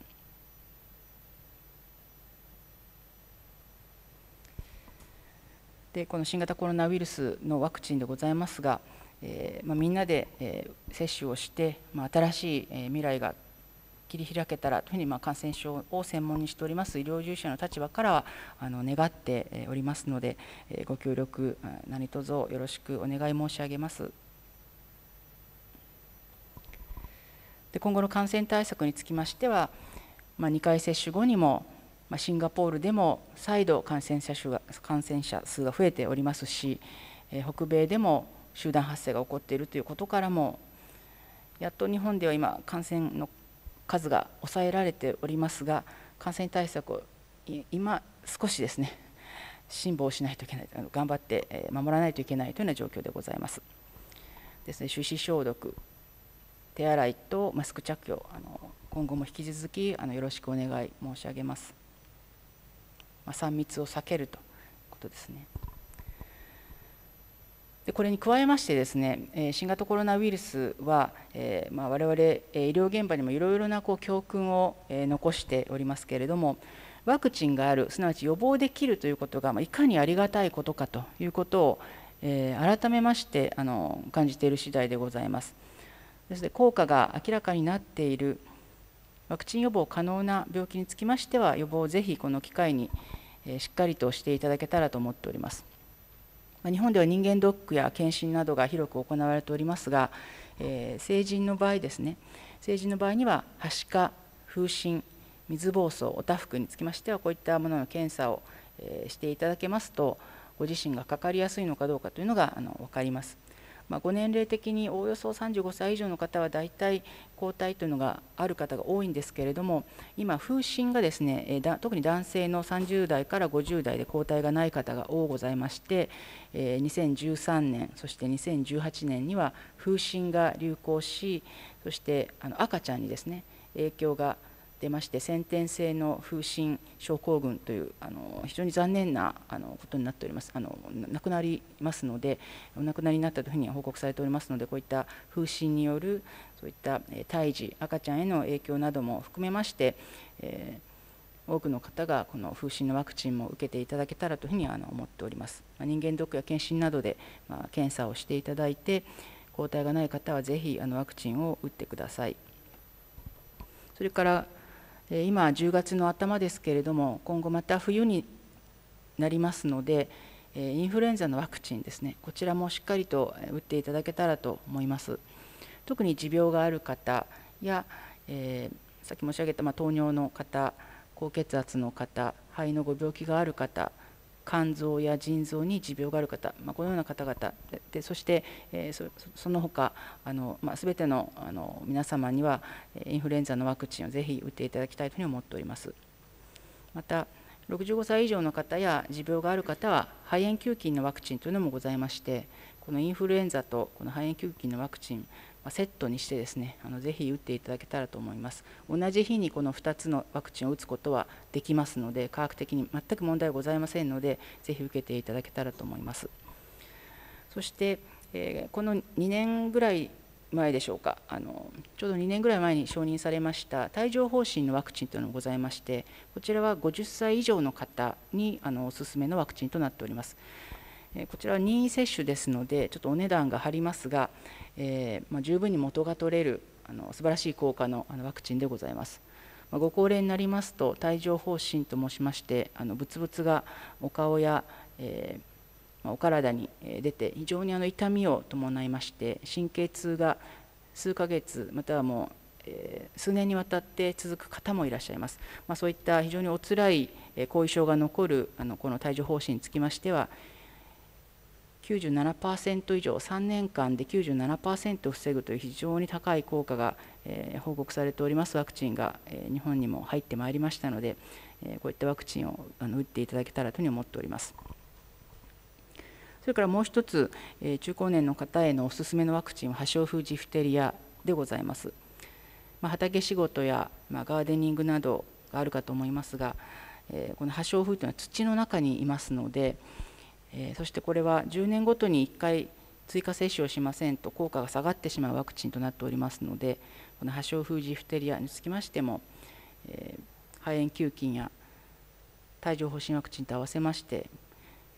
でこの新型コロナウイルスのワクチンでございますが、えーまあ、みんなで、えー、接種をして、まあ、新しい、えー、未来が切り開けたらというふうに、まあ、感染症を専門にしております医療従事者の立場からはあの願っておりますので、えー、ご協力何卒よろしくお願い申し上げます。で今後の感染対策につきましては、まあ、2回接種後にも、まあ、シンガポールでも再度感染者数が感染者数が増えておりますし、えー、北米でも集団発生が起こっているということからもやっと日本では今感染の数が抑えられておりますが感染対策を今少しですね辛抱しないといけない頑張って守らないといけないというような状況でございます。ですね手指消毒手洗いとマスク着用あの今後も引き続きあのよろしくお願い申し上げます。まあ、3密を避けるということですね。でこれに加えましてですね、新型コロナウイルスは、えー、まあ、我々医療現場にもいろいろなこう教訓を残しておりますけれども、ワクチンがある、すなわち予防できるということが、まあ、いかにありがたいことかということを、えー、改めましてあの感じている次第でございます。そして効果が明らかになっているワクチン予防可能な病気につきましては予防をぜひこの機会にしっかりとしていただけたらと思っております。日本では人間ドックや検診などが広く行われておりますが、えー、成人の場合ですね成人の場合にははしか風疹水疱瘡おたふくにつきましてはこういったものの検査をしていただけますとご自身がかかりやすいのかどうかというのがあの分かります。まあ、ご年齢的におおよそ35歳以上の方は大体抗体というのがある方が多いんですけれども今風疹がですね、え特に男性の30代から50代で抗体がない方が多ございまして、え2013年そして2018年には風疹が流行しそしてあの赤ちゃんにですね影響が出まして先天性の風疹症候群というあの非常に残念なあのことになっておりますあの亡くなりますのでお亡くなりになったというふうに報告されておりますのでこういった風疹によるそういった胎児赤ちゃんへの影響なども含めまして、えー多くの方がこの風疹のワクチンも受けていただけたらというふうにあの思っております。ま人間ドックや検診などで、まあ、検査をしていただいて、抗体がない方はぜひあのワクチンを打ってください。それから今10月の頭ですけれども今後また冬になりますのでインフルエンザのワクチンですねこちらもしっかりと打っていただけたらと思います特に持病がある方や、えー、さっき申し上げた、ま糖尿の方高血圧の方肺のご病気がある方肝臓や腎臓に持病がある方、まあ、このような方々でそして、えー、その他あの、まあ、全てのあの皆様にはインフルエンザのワクチンをぜひ打っていただきたいというふうに思っております。また65歳以上の方や持病がある方は肺炎球菌のワクチンというのもございましてこのインフルエンザとこの肺炎球菌のワクチンまセットにしてですねあのぜひ打っていただけたらと思います同じ日にこの2つのワクチンを打つことはできますので科学的に全く問題はございませんのでぜひ受けていただけたらと思いますそして、えー、この2年ぐらい前でしょうかあのちょうど2年ぐらい前に承認されました帯状疱疹のワクチンというのがございましてこちらは50歳以上の方にあのおすすめのワクチンとなっておりますこちらは任意接種ですので、ちょっとお値段が張りますが、えー、まあ、十分に元が取れるあの素晴らしい効果のあのワクチンでございます。まあ、ご高齢になりますと、帯状疱疹と申しまして、あのブツブツがお顔や、えー、まあ、お体に出て、非常にあの痛みを伴いまして、神経痛が数ヶ月、またはもう、数年にわたって続く方もいらっしゃいます。まそういった非常におつらい後遺症が残るあのこの帯状疱疹につきましては、97%以上3年間で97%を防ぐという非常に高い効果が、え報告されておりますワクチンが、え日本にも入ってまいりましたので、えこういったワクチンをあの打っていただけたらというふうに思っております。それからもう一つ、え中高年の方へのおすすめのワクチンは破傷風ジフテリアでございます。まあ、畑仕事や、まあ、ガーデニングなどがあるかと思いますが、えこの破傷風というのは土の中にいますので、えそしてこれは10年ごとに1回追加接種をしませんと効果が下がってしまうワクチンとなっておりますのでこの破傷風ジフテリアにつきましても、え肺炎球菌や帯状疱疹ワクチンと合わせまして、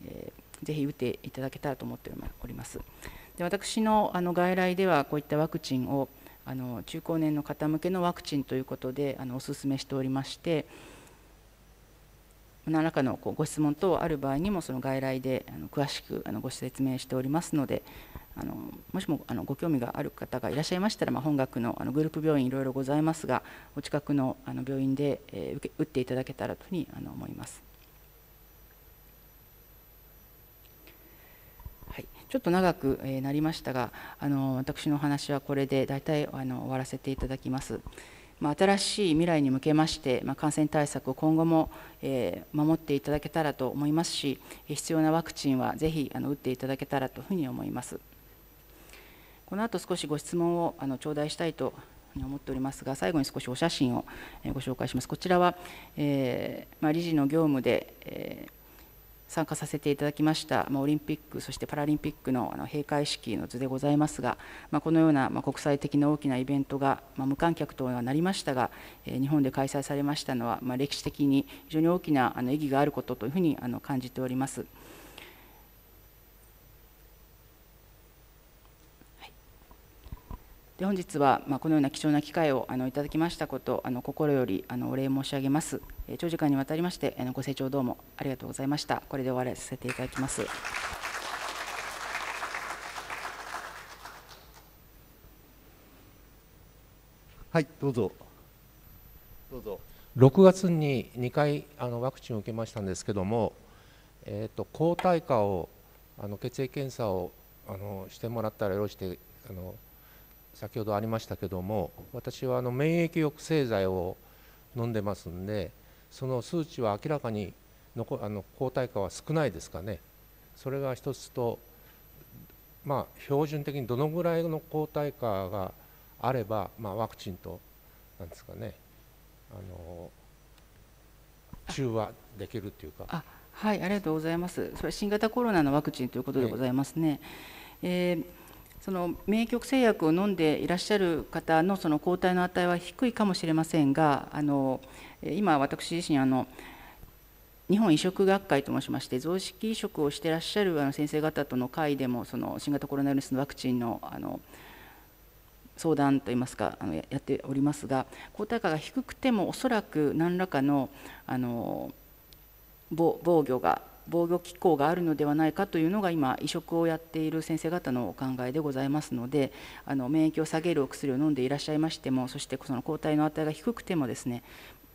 えー、ぜひ打っていただけたらと思っております。で私のあの外来ではこういったワクチンをあの中高年の方向けのワクチンということであのお勧めしておりまして、何らかのご質問等ある場合にもその外来で詳しくご説明しておりますのであのもしもあのご興味がある方がいらっしゃいましたら、まあ、本学のあのグループ病院いろいろございますがお近くのあの病院で、えー、受け打っていただけたらというふうにあの思います。はい、ちょっと長く、えー、なりましたがあの私のお話はこれで大体あの終わらせていただきます。ま新しい未来に向けまして、ま感染対策を今後も、え守っていただけたらと思いますし、必要なワクチンはぜひあの打っていただけたらというふうに思います。この後少しご質問をあの頂戴したいと思っておりますが、最後に少しお写真をご紹介します。こちらは、えま理事の業務で、え参加させていただきました、まオリンピック、そしてパラリンピックのあの閉会式の図でございますが、まこのような、ま国際的な大きなイベントが、ま無観客とはなりましたが、え日本で開催されましたのは、ま歴史的に非常に大きなあの意義があることというふうにあの感じております。で本日は、まあ、このような貴重な機会をあのいただきましたことあの心よりあのお礼申し上げます、え長時間にわたりましてあのご清聴どうもありがとうございましたこれで終わらせていただきますはいどうぞどうぞ6月に2回あのワクチンを受けましたんですけども、えーと、抗体価をあの血液検査をあのしてもらったらよろしくてあの先ほどありましたけども私はあの免疫抑制剤を飲んでますんでその数値は明らかにのこあの抗体価は少ないですかねそれが一つとまあ標準的にどのぐらいの抗体価があれば、まあ、ワクチンとなんですかねあの中和できるっていうかはいありがとうございますそれは新型コロナのワクチンということでございますね、えーその免疫抑制薬を飲んでいらっしゃる方のその抗体の値は低いかもしれませんがあの今私自身あの日本移植学会と申しまして増殖移植をしていらっしゃるあの先生方との会でもその新型コロナウイルスのワクチンのあの相談といいますかあのやっておりますが抗体価が低くてもおそらく何らかのあの防御が防御機構があるのではないかというのが今移植をやっている先生方のお考えでございますのであの免疫を下げるお薬を飲んでいらっしゃいましてもそしてその抗体の値が低くてもですね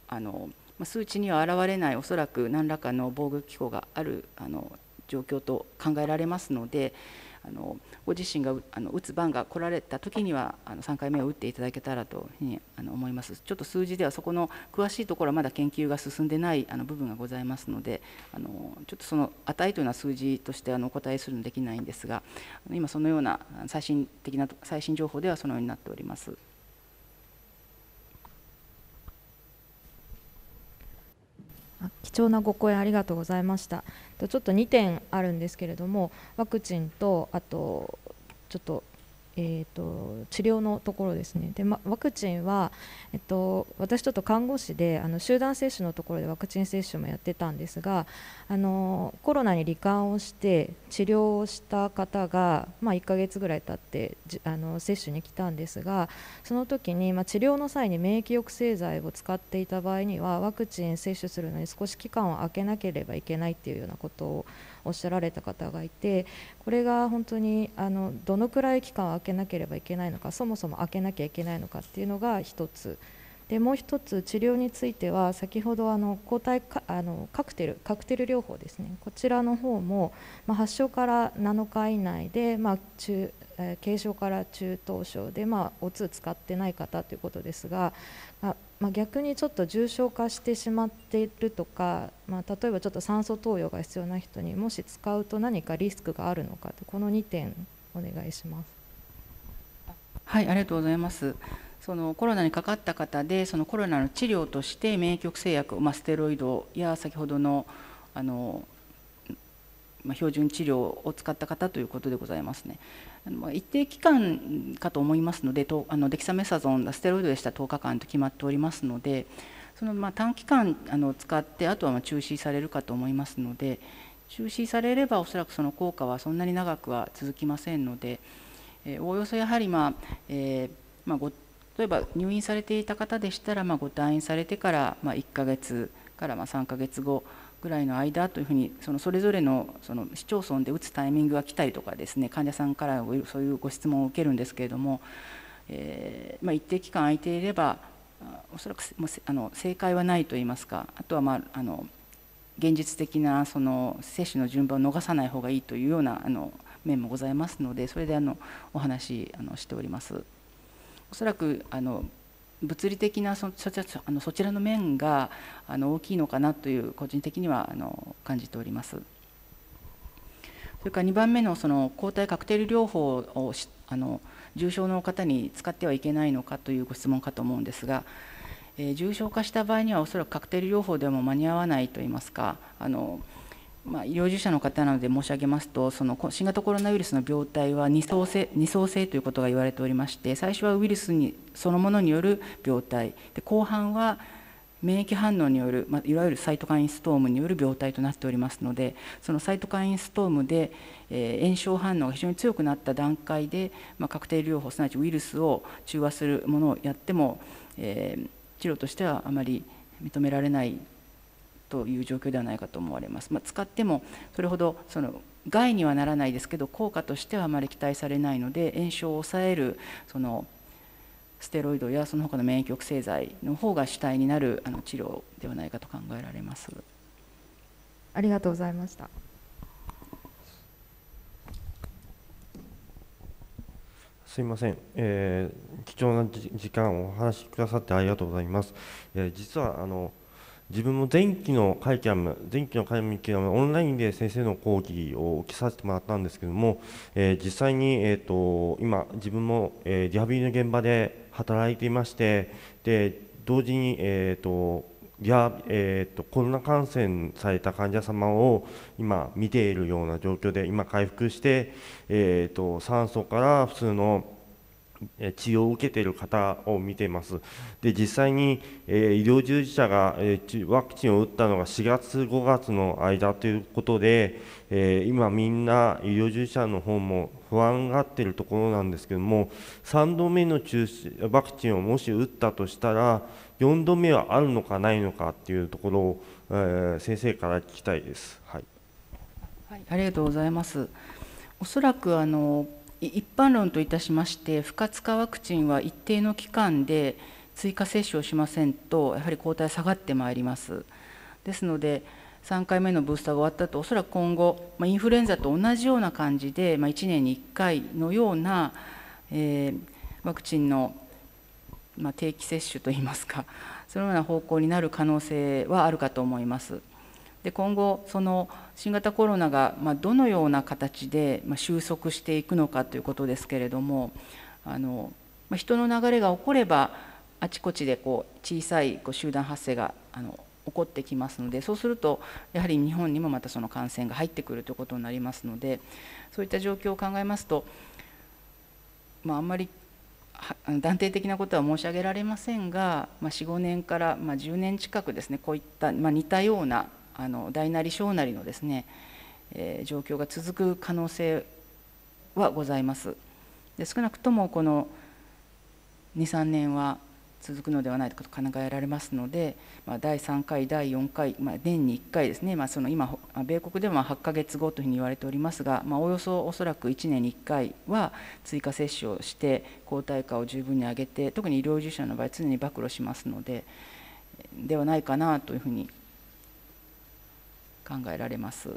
あの数値には現れないおそらく何らかの防御機構があるあの状況と考えられますのであのご自身があの打つ番が来られた時にはあの3回目を打っていただけたらというふうにあの思いますちょっと数字ではそこの詳しいところはまだ研究が進んでないあの部分がございますのであのちょっとその値というのは数字としてあのお答えするのできないんですが今そのような最新的な最新情報ではそのようになっております。貴重なご声ありがとうございましたちょっと2点あるんですけれどもワクチンとあとちょっとえーと、治療のところですねで、ま、ワクチンは、えっと、私ちょっと看護師であの集団接種のところでワクチン接種もやってたんですがあのコロナに罹患をして治療をした方が、まあ、1ヶ月ぐらい経ってあの接種に来たんですがその時に、まあ、治療の際に免疫抑制剤を使っていた場合にはワクチン接種するのに少し期間を空けなければいけないっていうようなことをおっしゃられた方がいてこれが本当にあのどのくらい期間を空けなければいけないのかそもそも空けなきゃいけないのかっていうのが一つ。でもう1つ治療については先ほどあの抗体あのカクテルカクテル療法ですねこちらの方も、まあ、発症から7日以内で、まあ、中え軽症から中等症で、まあ、お通使ってない方ということですが、まあまあ、逆にちょっと重症化してしまっているとか、まあ、例えばちょっと酸素投与が必要な人にもし使うと何かリスクがあるのかこの2点お願いします。はい、ありがとうございます。そのコロナにかかった方でそのコロナの治療として免疫抑制薬、まあ、ステロイドや先ほどのあの、まあ、標準治療を使った方ということでございますね。ま一定期間かと思いますのでとあのデキサメサゾンステロイドでしたら10日間と決まっておりますのでそのまあ短期間あの使ってあとはまあ中止されるかと思いますので中止されればおそらくその効果はそんなに長くは続きませんので、えー、おおよそやはりまあ、えーまあ、例えば入院されていた方でしたら、まあ、ご退院されてから、まあ、1ヶ月からまあ3ヶ月後ぐらいの間というふうにそのそれぞれのその市町村で打つタイミングが来たりとかですね患者さんからそういうご質問を受けるんですけれども、えーまあ、一定期間空いていればおそらくもうあの正解はないといいますかあとは、まあ、あの現実的なその接種の順番を逃さない方がいいというようなあの面もございますのでそれであのお話あのしております。おそらくあの物理的なそそあのそちらの面があの大きいのかなという個人的にはあの感じております。それから2番目のその抗体カクテル療法をあの重症の方に使ってはいけないのかというご質問かと思うんですが、えー、重症化した場合にはおそらくカクテル療法でも間に合わないといいますかあのまあ、医療従事者の方なので申し上げますと、その新型コロナウイルスの病態は二層性二層性ということが言われておりまして、最初はウイルスにそのものによる病態、で後半は免疫反応による、まあ、いわゆるサイトカインストームによる病態となっておりますので、そのサイトカインストームで、えー、炎症反応が非常に強くなった段階で、まあ、確定療法、すなわちウイルスを中和するものをやっても、えー、治療としてはあまり認められないという状況ではないかと思われます。まあ、使ってもそれほどその害にはならないですけど効果としてはあまり期待されないので炎症を抑えるそのステロイドやその他の免疫抑制剤の方が主体になるあの治療ではないかと考えられます。ありがとうございました。すみません、えー、貴重な時間をお話しくださってありがとうございます。えー、実はあの自分も前期の会キャム前期の会キャムオンラインで先生の講義を受けさせてもらったんですけども、えー、実際に、えーと、今自分も、えー、リハビリの現場で働いていましてで同時に、えーと、や、えーと、とコロナ感染された患者様を今見ているような状況で今回復して、えー、と酸素から普通の治療を受けている方を見ています。で実際に、えー、医療従事者が、えー、ワクチンを打ったのが4月、5月の間ということで、えー、今、みんな医療従事者の方も不安がっているところなんですけども、3度目の中止ワクチンをもし打ったとしたら、4度目はあるのかないのかっていうところを、えー、先生から聞きたいです。はい、はい、ありがとうございます。おそらくあの一般論といたしまして不活化ワクチンは一定の期間で追加接種をしませんとやはり抗体下がってまいりますですので3回目のブースターが終わったとおそらく今後、まインフルエンザと同じような感じで、ま1年に1回のような、えー、ワクチンの、ま定期接種といいますかそのような方向になる可能性はあるかと思います。で今後その新型コロナがまどのような形でま収束していくのかということですけれどもあの、ま人の流れが起こればあちこちでこう小さいこう集団発生があの起こってきますのでそうするとやはり日本にもまたその感染が入ってくるということになりますのでそういった状況を考えますと、まあ、あんまり断定的なことは申し上げられませんが、まあ、45年から、ま10年近くですねこういった、ま似たようなあの大なり小なりのですね、えー、状況が続く可能性はございます。で少なくともこの23年は続くのではないかと考えられますので、まあ、第3回、第4回、まあ、年に1回ですね、まあ、その今、米国では8か月後というふうに言われておりますが、まあ、およそおそらく1年に1回は追加接種をして、抗体価を十分に上げて、特に医療従事者の場合、常に暴露しますので、ではないかなというふうに考えられます。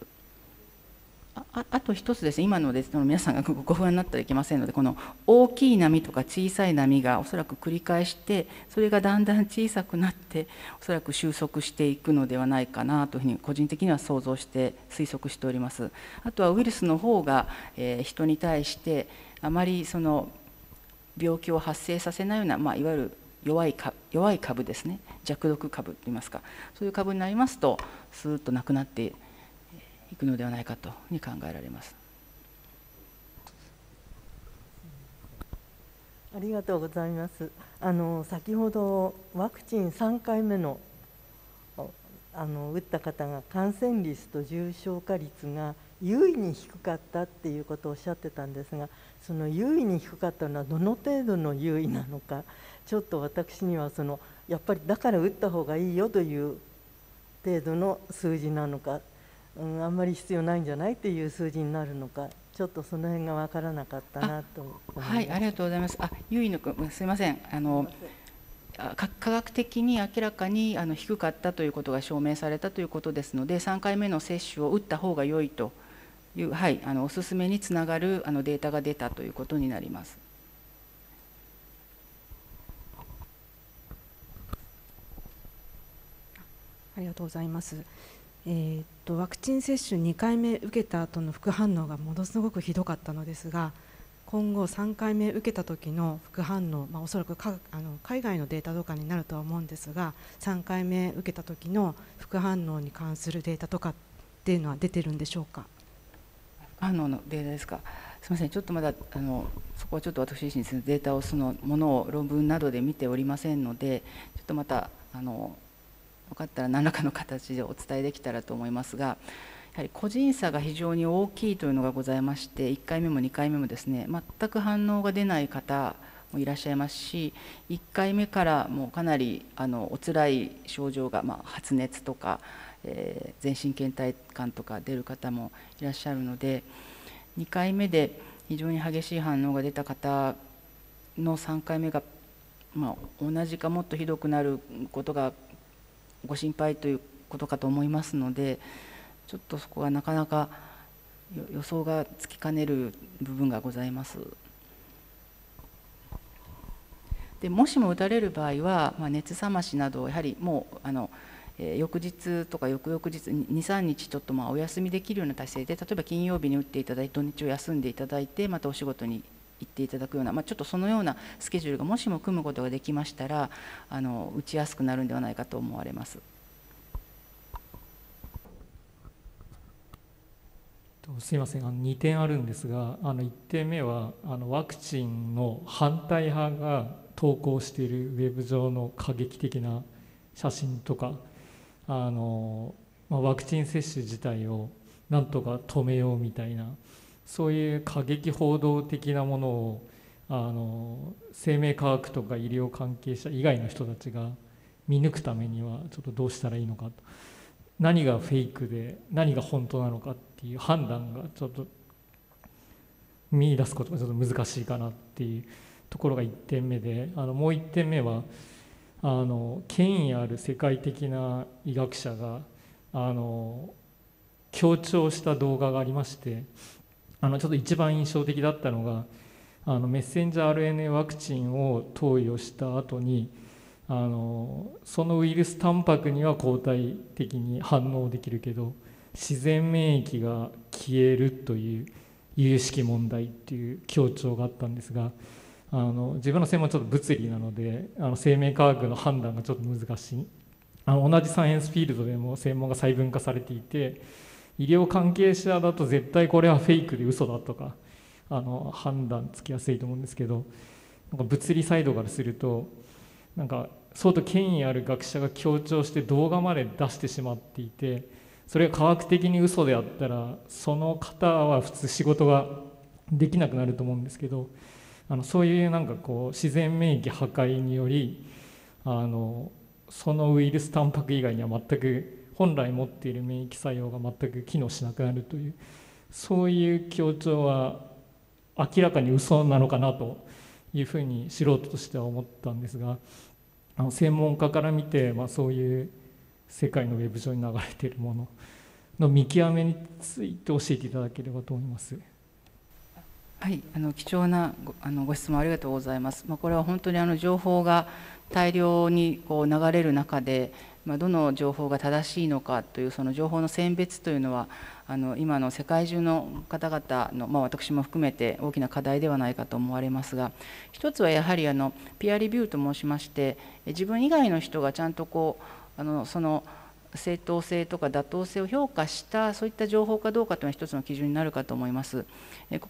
ああと一つですね今のです皆さんがご不安になったらいけませんのでこの大きい波とか小さい波がおそらく繰り返してそれがだんだん小さくなっておそらく収束していくのではないかなというふうに個人的には想像して推測しております。あとはウイルスの方が、えー、人に対してあまりその病気を発生させないような、まあ、いわゆる弱いか弱い株ですね弱毒株といいますかそういう株になりますとスーッとなくなっていくのではないかとに考えられます。ありがとうございます。あの先ほどワクチン3回目のあの打った方が感染率と重症化率が優位に低かったっていうことをおっしゃってたんですがその優位に低かったのはどの程度の優位なのかちょっと私にはそのやっぱりだから打った方がいいよという程度の数字なのか、うん、あんまり必要ないんじゃないっていう数字になるのかちょっとその辺が分からなかったなとはいありがとうございますあゆいのすいませんあの科学的に明らかにあの低かったということが証明されたということですので3回目の接種を打った方が良いと。いう、はい、あのおすすめにつながるあのデータが出たということになります。ありがとうございます。えー、っとワクチン接種2回目受けた後の副反応がものすごくひどかったのですが、今後3回目受けた時の副反応、まあ、おそらくかあの海外のデータとかになるとは思うんですが、3回目受けた時の副反応に関するデータとかっていうのは出てるんでしょうか。あのデータですかすみませんちょっとまだあのそこはちょっと私自身です、ね、データをそのものを論文などで見ておりませんのでちょっとまたあの分かったら何らかの形でお伝えできたらと思いますがやはり個人差が非常に大きいというのがございまして1回目も2回目もですね全く反応が出ない方もいらっしゃいますし1回目からもうかなりあのお辛い症状が、まあ、発熱とかえー、全身倦怠感とか出る方もいらっしゃるので2回目で非常に激しい反応が出た方の3回目が、まあ、同じかもっとひどくなることがご心配ということかと思いますのでちょっとそこはなかなか予想がつきかねる部分がございます。でもしも打たれる場合は、まあ、熱冷ましなどやはりもうあのえー、翌日とか翌々日23日ちょっとまあお休みできるような体制で例えば金曜日に打っていただいて土日を休んでいただいてまたお仕事に行っていただくような、まあ、ちょっとそのようなスケジュールがもしも組むことができましたらあの打ちやすくなるんではないかと思われます。すみませんあの2点あるんですがあの1点目はあのワクチンの反対派が投稿しているウェブ上の過激的な写真とかあの、まあ、ワクチン接種自体をなんとか止めようみたいなそういう過激報道的なものをあの生命科学とか医療関係者以外の人たちが見抜くためにはちょっとどうしたらいいのかと何がフェイクで何が本当なのかっていう判断がちょっと見出すことがちょっと難しいかなっていうところが1点目であのもう1点目はあの権威ある世界的な医学者があの強調した動画がありましてあのちょっと一番印象的だったのがあのメッセンジャー RNA ワクチンを投与した後にあのそのウイルスタンパクには抗体的に反応できるけど自然免疫が消えるという有識問題っていう強調があったんですが。あの自分の専門ちょっと物理なのであの生命科学の判断がちょっと難しいあの同じサイエンスフィールドでも専門が細分化されていて医療関係者だと絶対これはフェイクで嘘だとかあの判断つきやすいと思うんですけどなんか物理サイドからするとなんか相当権威ある学者が強調して動画まで出してしまっていてそれが科学的に嘘であったらその方は普通仕事ができなくなると思うんですけど。あのそういうなんかこう自然免疫破壊によりあのそのウイルスタンパク以外には全く本来持っている免疫作用が全く機能しなくなるというそういう強調は明らかに嘘なのかなというふうに素人としては思ったんですがあの専門家から見て、まあ、そういう世界のウェブ上に流れているものの見極めについて教えていただければと思います。はい、あの貴重なごあのご質問ありがとうございます。まあ、これは本当にあの情報が大量にこう流れる中で、まあ、どの情報が正しいのかというその情報の選別というのはあの今の世界中の方々の、まあ、私も含めて大きな課題ではないかと思われますが一つはやはりあのピアリビューと申しまして自分以外の人がちゃんとこうあのその正当性とか妥当性を評価したそういった情報かどうかというのは一つの基準になるかと思います。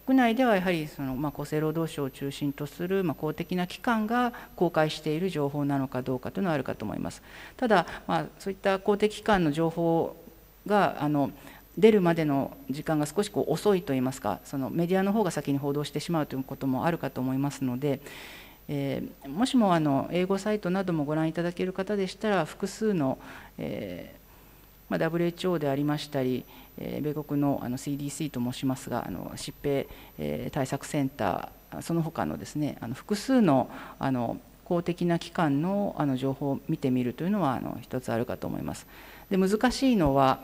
国内ではやはりその、まあ、厚生労働省を中心とする、まあ、公的な機関が公開している情報なのかどうかというのはあるかと思います。ただ、まあ、そういった公的機関の情報があの出るまでの時間が少しこう遅いといいますかそのメディアの方が先に報道してしまうということもあるかと思いますので。えー、もしもあの英語サイトなどもご覧いただける方でしたら複数の、えまあ、WHO でありましたり、え米国のあの CDC と申しますがあの疾病、対策センターその他のですねあの複数のあの公的な機関のあの情報を見てみるというのはあの一つあるかと思います。で難しいのは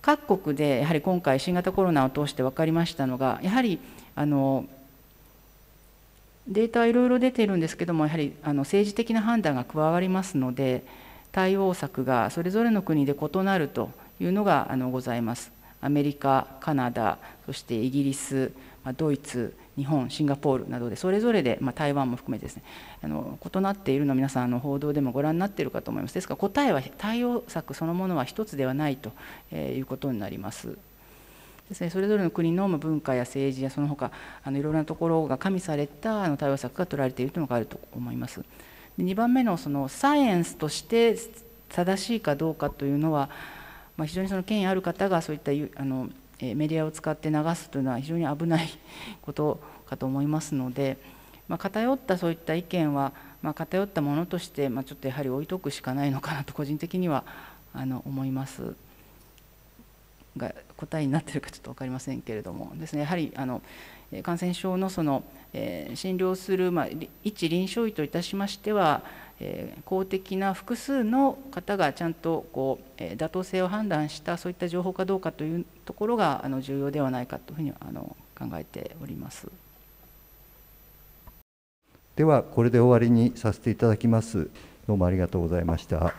各国でやはり今回新型コロナを通して分かりましたのがやはりあのデータはいろいろ出ているんですけどもやはりあの政治的な判断が加わりますので。対応策がそれぞれの国で異なるというのがあのございます。アメリカ、カナダ、そしてイギリス、ドイツ、日本、シンガポールなどで、それぞれで、まあ、台湾も含めてですね、あの異なっているのを皆さんあの、報道でもご覧になっているかと思います。ですから、答えは対応策そのものは1つではないということになります。ですね、それぞれの国の文化や政治やその他あのいろいろなところが加味されたあの対応策が取られているというのがあると思います。2番目のそのサイエンスとして正しいかどうかというのは、まあ、非常にその権威ある方がそういったあのメディアを使って流すというのは非常に危ないことかと思いますので、まあ、偏ったそういった意見は、まあ、偏ったものとして、まあ、ちょっとやはり置いとくしかないのかなと個人的にはあの思います。が答えになってるかちょっと分かりませんけれどもですねやはりあの感染症のその、え診療する、まあ、一臨床医といたしましては、え公的な複数の方がちゃんとこう、え妥当性を判断したそういった情報かどうかというところがあの重要ではないかというふうにあの考えております。ではこれで終わりにさせていただきます。どうもありがとうございました。